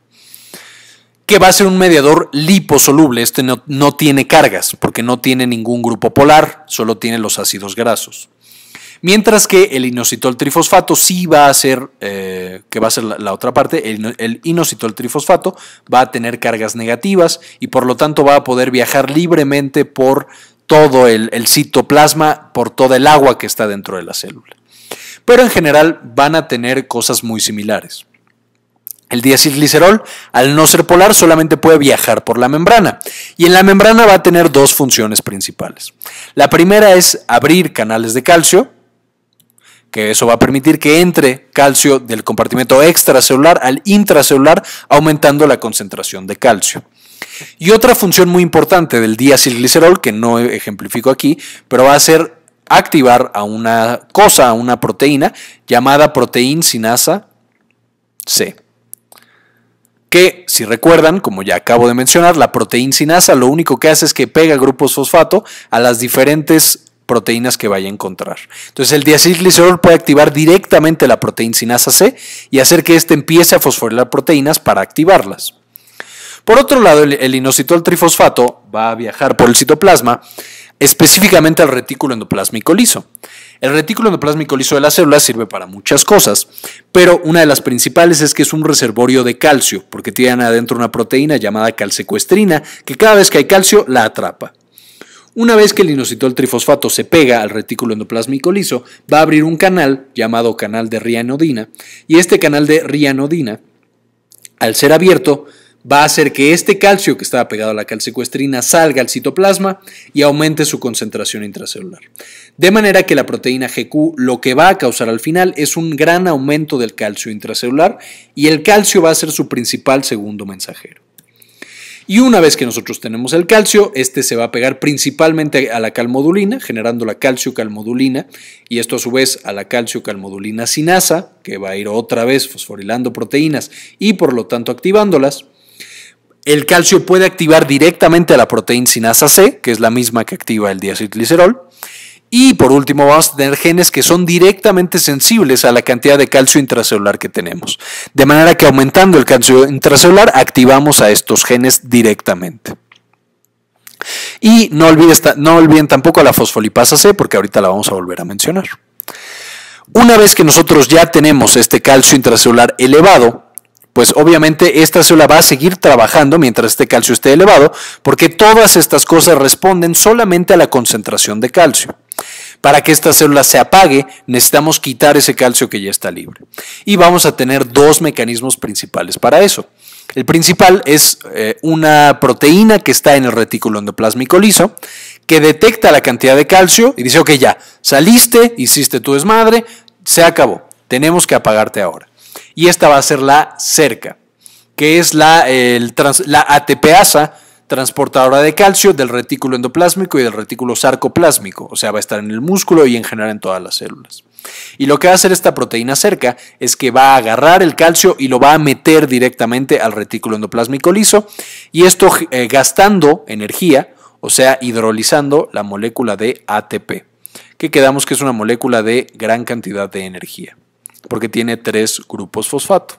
que va a ser un mediador liposoluble. Este no, tiene cargas porque no tiene ningún grupo polar, solo tiene los ácidos grasos. Mientras que el inositol trifosfato sí va a ser, eh, que va a ser la, otra parte, el, el, inositol trifosfato va a tener cargas negativas y por lo tanto va a poder viajar libremente por todo el citoplasma, por toda el agua que está dentro de la célula. Pero en general van a tener cosas muy similares. El diacilglicerol, al no ser polar, solamente puede viajar por la membrana y en la membrana va a tener dos funciones principales. La primera es abrir canales de calcio, que eso va a permitir que entre calcio del compartimento extracelular al intracelular, aumentando la concentración de calcio. Y otra función muy importante del diacilglicerol, que no ejemplifico aquí, pero va a ser activar a una cosa, a una proteína llamada proteín sinasa C que, si recuerdan, como ya acabo de mencionar, la proteína sinasa lo único que hace es que pega grupos fosfato a las diferentes proteínas que vaya a encontrar. Entonces el diacilglicerol puede activar directamente la proteína sinasa C y hacer que éste empiece a fosforilar proteínas para activarlas. Por otro lado, el inositol trifosfato va a viajar por el citoplasma, específicamente al retículo endoplásmico liso. El retículo endoplasmico liso de la célula sirve para muchas cosas, pero una de las principales es que es un reservorio de calcio, porque tiene adentro una proteína llamada calcecuestrina, que cada vez que hay calcio la atrapa. Una vez que el inositol trifosfato se pega al retículo endoplasmico liso, va a abrir un canal llamado canal de rianodina, y este canal de rianodina, al ser abierto, va a hacer que este calcio que estaba pegado a la calcicuestrina salga al citoplasma y aumente su concentración intracelular. De manera que la proteína GQ lo que va a causar al final es un gran aumento del calcio intracelular y el calcio va a ser su principal segundo mensajero. Y una vez que nosotros tenemos el calcio, este se va a pegar principalmente a la calmodulina, generando la calcio-calmodulina, y esto a su vez a la calcio-calmodulina sinasa, que va a ir otra vez fosforilando proteínas y por lo tanto activándolas. El calcio puede activar directamente a la proteína sinasa C, que es la misma que activa el diacilglicerol. Y por último, vamos a tener genes que son directamente sensibles a la cantidad de calcio intracelular que tenemos. De manera que aumentando el calcio intracelular, activamos a estos genes directamente. Y no olviden, no olviden tampoco a la fosfolipasa C, porque ahorita la vamos a volver a mencionar. Una vez que nosotros ya tenemos este calcio intracelular elevado, pues obviamente esta célula va a seguir trabajando mientras este calcio esté elevado, porque todas estas cosas responden solamente a la concentración de calcio. Para que esta célula se apague, necesitamos quitar ese calcio que ya está libre. Y vamos a tener dos mecanismos principales para eso. El principal es eh, una proteína que está en el retículo endoplásmico liso, que detecta la cantidad de calcio y dice, ok, ya, saliste, hiciste tu desmadre, se acabó, tenemos que apagarte ahora y esta va a ser la cerca, que es la, el ATPasa transportadora de calcio del retículo endoplásmico y del retículo sarcoplásmico, o sea, va a estar en el músculo y en general en todas las células. Y lo que va a hacer esta proteína cerca es que va a agarrar el calcio y lo va a meter directamente al retículo endoplásmico liso y esto eh, gastando energía, o sea, hidrolizando la molécula de ATP, que quedamos que es una molécula de gran cantidad de energía porque tiene tres grupos fosfato.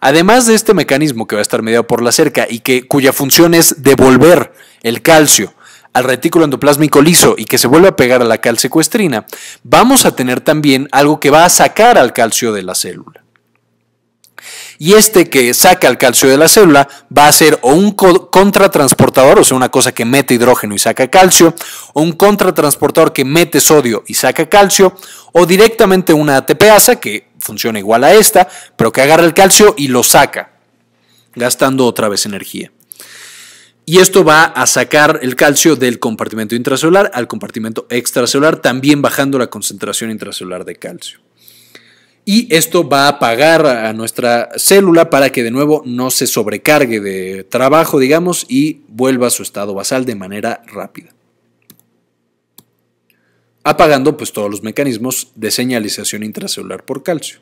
Además de este mecanismo que va a estar mediado por la cerca y que, cuya función es devolver el calcio al retículo endoplásmico liso y que se vuelve a pegar a la calcecuestrina, vamos a tener también algo que va a sacar al calcio de la célula. Y este que saca al calcio de la célula va a ser o un contratransportador, o sea, una cosa que mete hidrógeno y saca calcio, o un contratransportador que mete sodio y saca calcio, o directamente una ATPasa que funciona igual a esta, pero que agarra el calcio y lo saca, gastando otra vez energía. Y esto va a sacar el calcio del compartimento intracelular al compartimento extracelular, también bajando la concentración intracelular de calcio. Y esto va a apagar a nuestra célula para que de nuevo no se sobrecargue de trabajo, digamos, y vuelva a su estado basal de manera rápida apagando pues, todos los mecanismos de señalización intracelular por calcio.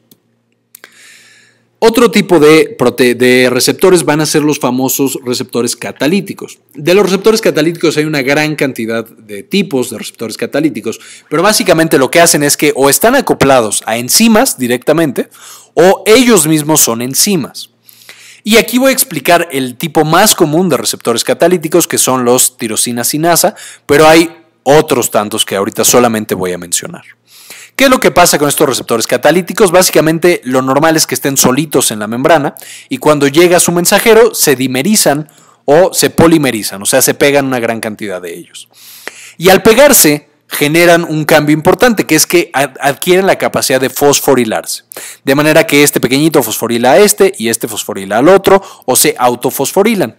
Otro tipo de, de, receptores van a ser los famosos receptores catalíticos. De los receptores catalíticos hay una gran cantidad de tipos de receptores catalíticos, pero básicamente lo que hacen es que o están acoplados a enzimas directamente o ellos mismos son enzimas. Y aquí voy a explicar el tipo más común de receptores catalíticos que son los tirosina sinasa, pero hay otros tantos que ahorita solamente voy a mencionar. ¿Qué es lo que pasa con estos receptores catalíticos? Básicamente lo normal es que estén solitos en la membrana y cuando llega su mensajero se dimerizan o se polimerizan, o sea, se pegan una gran cantidad de ellos. Y al pegarse, generan un cambio importante, que es que adquieren la capacidad de fosforilarse. De manera que este pequeñito fosforila a este y este fosforila al otro, o se autofosforilan.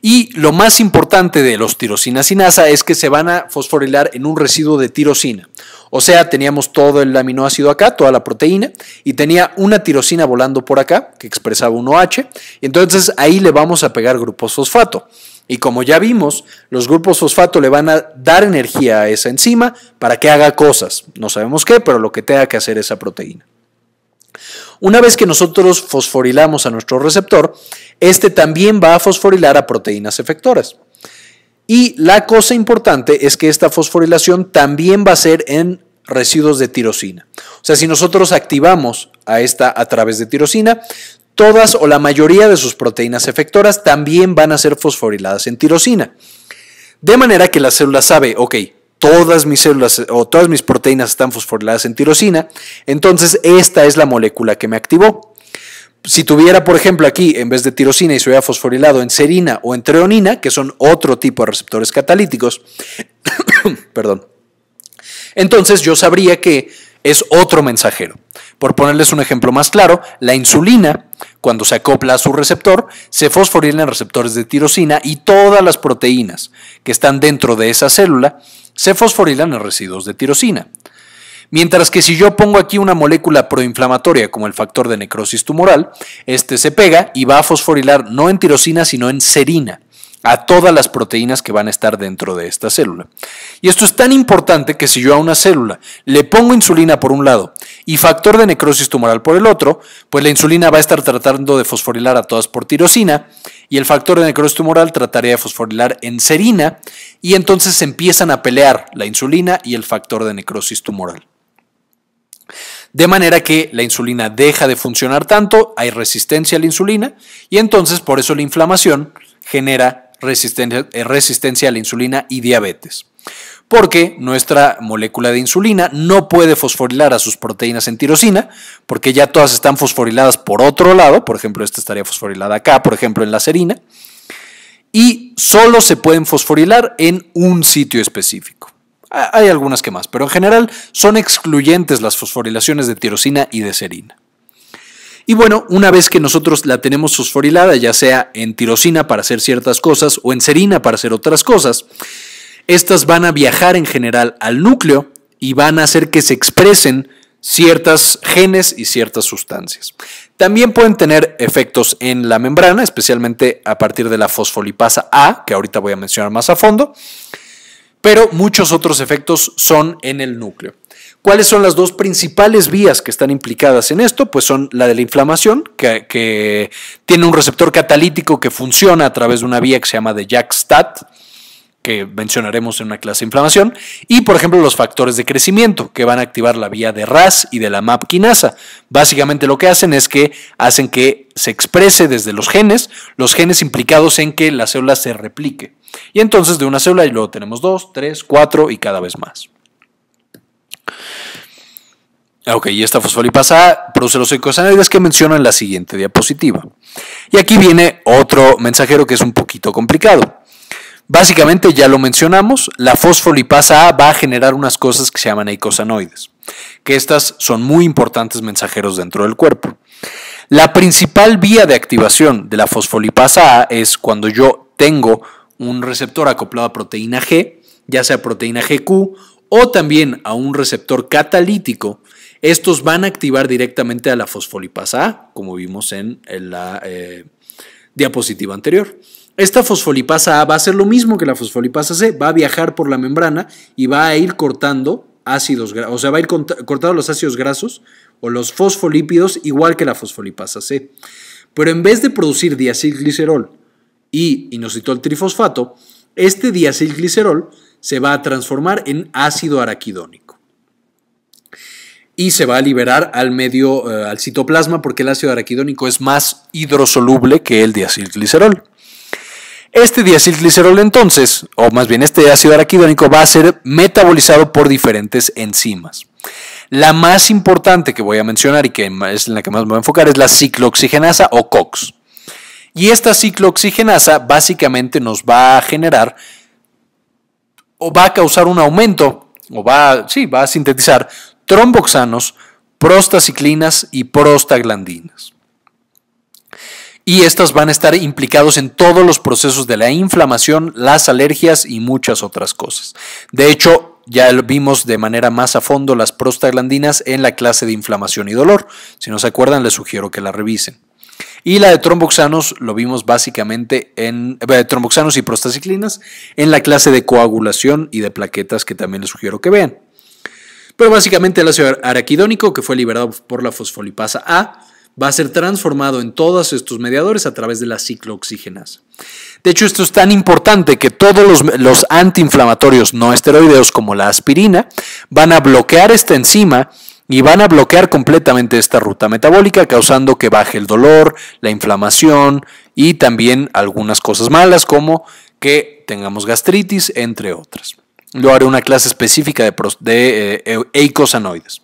Y lo más importante de los tirosinas asa es que se van a fosforilar en un residuo de tirosina. O sea, teníamos todo el aminoácido acá, toda la proteína, y tenía una tirosina volando por acá, que expresaba un OH, y entonces ahí le vamos a pegar grupos fosfato. Y como ya vimos, los grupos fosfato le van a dar energía a esa enzima para que haga cosas. No sabemos qué, pero lo que tenga que hacer esa proteína. Una vez que nosotros fosforilamos a nuestro receptor, este también va a fosforilar a proteínas efectoras. Y la cosa importante es que esta fosforilación también va a ser en residuos de tirosina. O sea, si nosotros activamos a esta a través de tirosina, todas o la mayoría de sus proteínas efectoras también van a ser fosforiladas en tirosina. De manera que la célula sabe, ok, todas mis células eh, o todas mis proteínas están fosforiladas en tirosina, entonces esta es la molécula que me activó. Si tuviera, por ejemplo, aquí, en vez de tirosina y se hubiera fosforilado en serina o en treonina, que son otro tipo de receptores catalíticos, perdón, entonces yo sabría que es otro mensajero. Por ponerles un ejemplo más claro, la insulina, cuando se acopla a su receptor, se fosforila en receptores de tirosina y todas las proteínas que están dentro de esa célula se fosforilan en residuos de tirosina. Mientras que si yo pongo aquí una molécula proinflamatoria como el factor de necrosis tumoral, este se pega y va a fosforilar no en tirosina sino en serina a todas las proteínas que van a estar dentro de esta célula. Y esto es tan importante que si yo a una célula le pongo insulina por un lado y factor de necrosis tumoral por el otro, pues la insulina va a estar tratando de fosforilar a todas por tirosina y el factor de necrosis tumoral trataría de fosforilar en serina y entonces empiezan a pelear la insulina y el factor de necrosis tumoral. De manera que la insulina deja de funcionar tanto, hay resistencia a la insulina y entonces por eso la inflamación genera eh, resistencia, a la insulina y diabetes porque nuestra molécula de insulina no puede fosforilar a sus proteínas en tirosina, porque ya todas están fosforiladas por otro lado, por ejemplo, esta estaría fosforilada acá, por ejemplo, en la serina, y solo se pueden fosforilar en un sitio específico. Hay algunas que más, pero en general son excluyentes las fosforilaciones de tirosina y de serina. Y bueno, una vez que nosotros la tenemos fosforilada, ya sea en tirosina para hacer ciertas cosas o en serina para hacer otras cosas, estas van a viajar en general al núcleo y van a hacer que se expresen ciertas genes y ciertas sustancias. También pueden tener efectos en la membrana, especialmente a partir de la fosfolipasa A, que ahorita voy a mencionar más a fondo, pero muchos otros efectos son en el núcleo. ¿Cuáles son las dos principales vías que están implicadas en esto? Pues son la de la inflamación, que, tiene un receptor catalítico que funciona a través de una vía que se llama de JAK-STAT, que mencionaremos en una clase de inflamación, y por ejemplo los factores de crecimiento, que van a activar la vía de RAS y de la MAP kinasa Básicamente lo que hacen es que hacen que se exprese desde los genes, los genes implicados en que la célula se replique. Y entonces de una célula y luego tenemos dos, tres, cuatro y cada vez más. Ah, ok, y esta fosfolipasa produce los eicosanoides que menciono en la siguiente diapositiva. Y aquí viene otro mensajero que es un poquito complicado. Básicamente, ya lo mencionamos, la fosfolipasa A va a generar unas cosas que se llaman eicosanoides, que estas son muy importantes mensajeros dentro del cuerpo. La principal vía de activación de la fosfolipasa A es cuando yo tengo un receptor acoplado a proteína G, ya sea proteína GQ o también a un receptor catalítico, estos van a activar directamente a la fosfolipasa A, como vimos en la eh, diapositiva anterior. Esta fosfolipasa A va a ser lo mismo que la fosfolipasa C, va a viajar por la membrana y va a ir cortando ácidos, o sea, va a ir cortando los ácidos grasos o los fosfolípidos igual que la fosfolipasa C. Pero en vez de producir diacilglicerol y inositol trifosfato, este diacilglicerol se va a transformar en ácido araquidónico. Y se va a liberar al medio, eh, al citoplasma, porque el ácido araquidónico es más hidrosoluble que el diacilglicerol. Este diacilglicerol entonces, o más bien este ácido araquidónico, va a ser metabolizado por diferentes enzimas. La más importante que voy a mencionar y que es en la que más me voy a enfocar es la ciclooxigenasa o COX. Y esta ciclooxigenasa básicamente nos va a generar o va a causar un aumento, o va, sí, va a sintetizar tromboxanos, prostaciclinas y prostaglandinas. Y estas van a estar implicados en todos los procesos de la inflamación, las alergias y muchas otras cosas. De hecho, ya vimos de manera más a fondo las prostaglandinas en la clase de inflamación y dolor. Si no se acuerdan, les sugiero que la revisen. Y la de tromboxanos lo vimos básicamente en eh, tromboxanos y prostaciclinas en la clase de coagulación y de plaquetas que también les sugiero que vean. Pero básicamente el ácido araquidónico que fue liberado por la fosfolipasa A va a ser transformado en todos estos mediadores a través de las ciclooxígenas. De hecho, esto es tan importante que todos los, los antiinflamatorios no esteroideos como la aspirina van a bloquear esta enzima y van a bloquear completamente esta ruta metabólica, causando que baje el dolor, la inflamación y también algunas cosas malas como que tengamos gastritis, entre otras. Lo haré una clase específica de, eh, e-, e-, eicosanoides.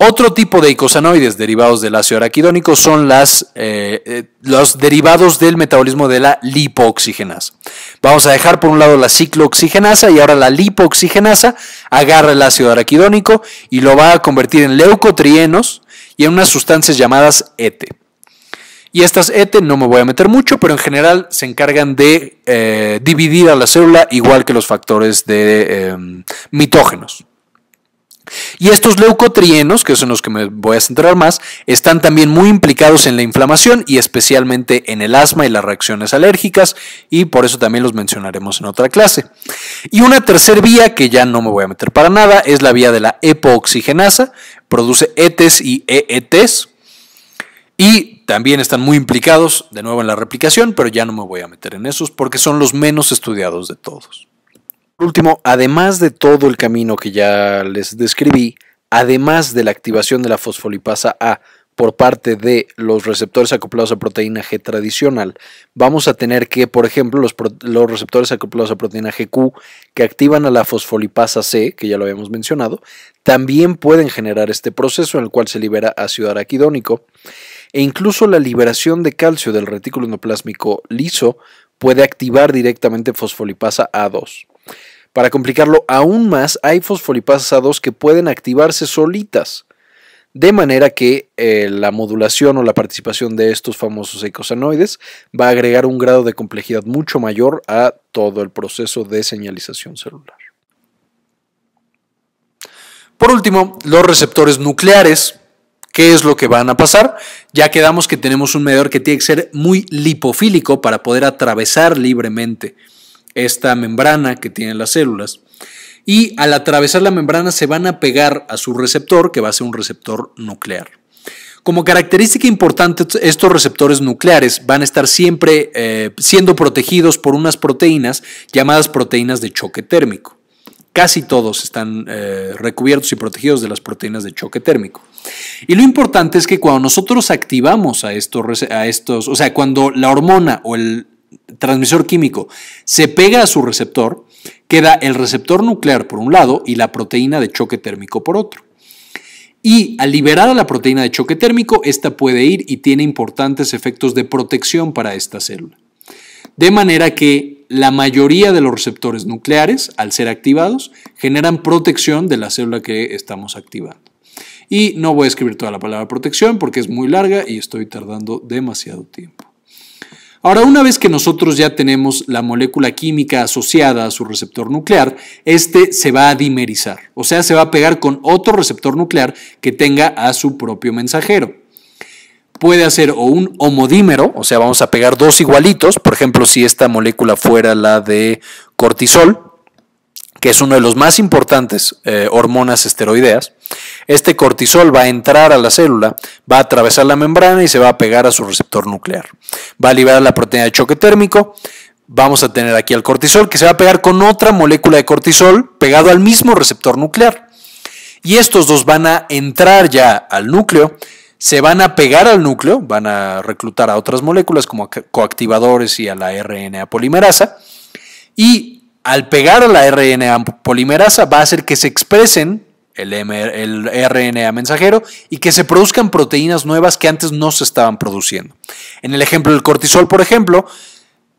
Otro tipo de icosanoides derivados del ácido araquidónico son eh, eh, los derivados del metabolismo de la lipooxigenasa. Vamos a dejar por un lado la ciclooxigenasa y ahora la lipooxigenasa agarra el ácido araquidónico y lo va a convertir en leucotrienos y en unas sustancias llamadas ET. Y estas ET no me voy a meter mucho, pero en general se encargan de eh, dividir a la célula igual que los factores de mitógenos. Y estos leucotrienos, que son los que me voy a centrar más, están también muy implicados en la inflamación y especialmente en el asma y las reacciones alérgicas, y por eso también los mencionaremos en otra clase. Y una tercera vía, que ya no me voy a meter para nada, es la vía de la epooxigenasa, produce ETs y EETs, y también están muy implicados, de nuevo, en la replicación, pero ya no me voy a meter en esos porque son los menos estudiados de todos. Por último, además de todo el camino que ya les describí, además de la activación de la fosfolipasa A por parte de los receptores acoplados a proteína G tradicional, vamos a tener que, por ejemplo, los, receptores acoplados a proteína GQ que activan a la fosfolipasa C, que ya lo habíamos mencionado, también pueden generar este proceso en el cual se libera ácido araquidónico e incluso la liberación de calcio del retículo endoplásmico liso puede activar directamente fosfolipasa A2. Para complicarlo aún más, hay fosfolipasas A2 que pueden activarse solitas, de manera que eh, la modulación o la participación de estos famosos eicosanoides va a agregar un grado de complejidad mucho mayor a todo el proceso de señalización celular. Por último, los receptores nucleares. ¿Qué es lo que van a pasar? Ya quedamos que tenemos un medidor que tiene que ser muy lipofílico para poder atravesar libremente esta membrana que tienen las células. Y al atravesar la membrana se van a pegar a su receptor, que va a ser un receptor nuclear. Como característica importante, estos receptores nucleares van a estar siempre eh, siendo protegidos por unas proteínas llamadas proteínas de choque térmico. Casi todos están eh, recubiertos y protegidos de las proteínas de choque térmico. Y lo importante es que cuando nosotros activamos a estos, a estos o sea, cuando la hormona o el transmisor químico se pega a su receptor, queda el receptor nuclear por un lado y la proteína de choque térmico por otro. Y al liberar a la proteína de choque térmico, esta puede ir y tiene importantes efectos de protección para esta célula. De manera que la mayoría de los receptores nucleares, al ser activados, generan protección de la célula que estamos activando. Y no voy a escribir toda la palabra protección porque es muy larga y estoy tardando demasiado tiempo. Ahora, una vez que nosotros ya tenemos la molécula química asociada a su receptor nuclear, este se va a dimerizar, o sea, se va a pegar con otro receptor nuclear que tenga a su propio mensajero. Puede hacer o un homodímero, o sea, vamos a pegar dos igualitos, por ejemplo, si esta molécula fuera la de cortisol, que es uno de los más importantes eh, hormonas esteroideas, este cortisol va a entrar a la célula, va a atravesar la membrana y se va a pegar a su receptor nuclear. Va a liberar la proteína de choque térmico. Vamos a tener aquí al cortisol que se va a pegar con otra molécula de cortisol pegado al mismo receptor nuclear. Y estos dos van a entrar ya al núcleo, se van a pegar al núcleo, van a reclutar a otras moléculas como coactivadores y a la RNA polimerasa. Y al pegar a la RNA polimerasa va a hacer que se expresen el, RNA mensajero, y que se produzcan proteínas nuevas que antes no se estaban produciendo. En el ejemplo del cortisol, por ejemplo,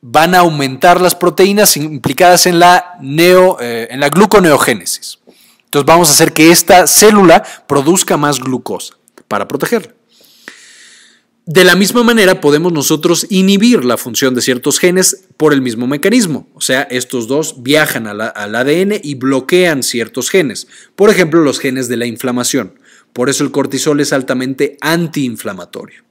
van a aumentar las proteínas implicadas en la, neo, eh, en la gluconeogénesis. Entonces vamos a hacer que esta célula produzca más glucosa para protegerla. De la misma manera podemos nosotros inhibir la función de ciertos genes por el mismo mecanismo. O sea, estos dos viajan al ADN y bloquean ciertos genes. Por ejemplo, los genes de la inflamación. Por eso el cortisol es altamente antiinflamatorio.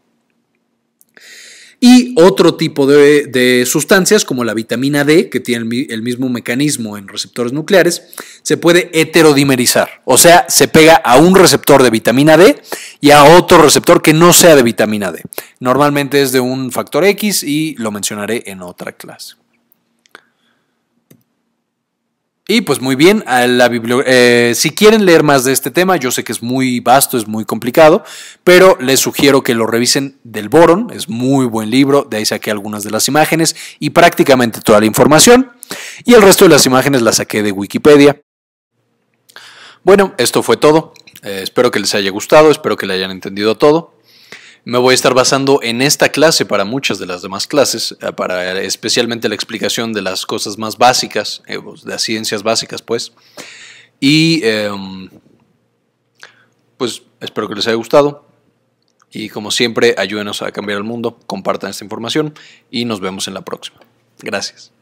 Y otro tipo de, sustancias como la vitamina D, que tiene el mismo mecanismo en receptores nucleares, se puede heterodimerizar, o sea, se pega a un receptor de vitamina D y a otro receptor que no sea de vitamina D. Normalmente es de un factor X y lo mencionaré en otra clase. Y pues muy bien, eh, si quieren leer más de este tema, yo sé que es muy vasto, es muy complicado, pero les sugiero que lo revisen del Boron, es muy buen libro, de ahí saqué algunas de las imágenes y prácticamente toda la información. Y el resto de las imágenes las saqué de Wikipedia. Bueno, esto fue todo. Eh, espero que les haya gustado, espero que le hayan entendido todo. Me voy a estar basando en esta clase para muchas de las demás clases, eh, para especialmente la explicación de las cosas más básicas, eh, pues, de las ciencias básicas, pues. Y em, pues espero que les haya gustado. Y como siempre, ayúdenos a cambiar el mundo, compartan esta información y nos vemos en la próxima. Gracias.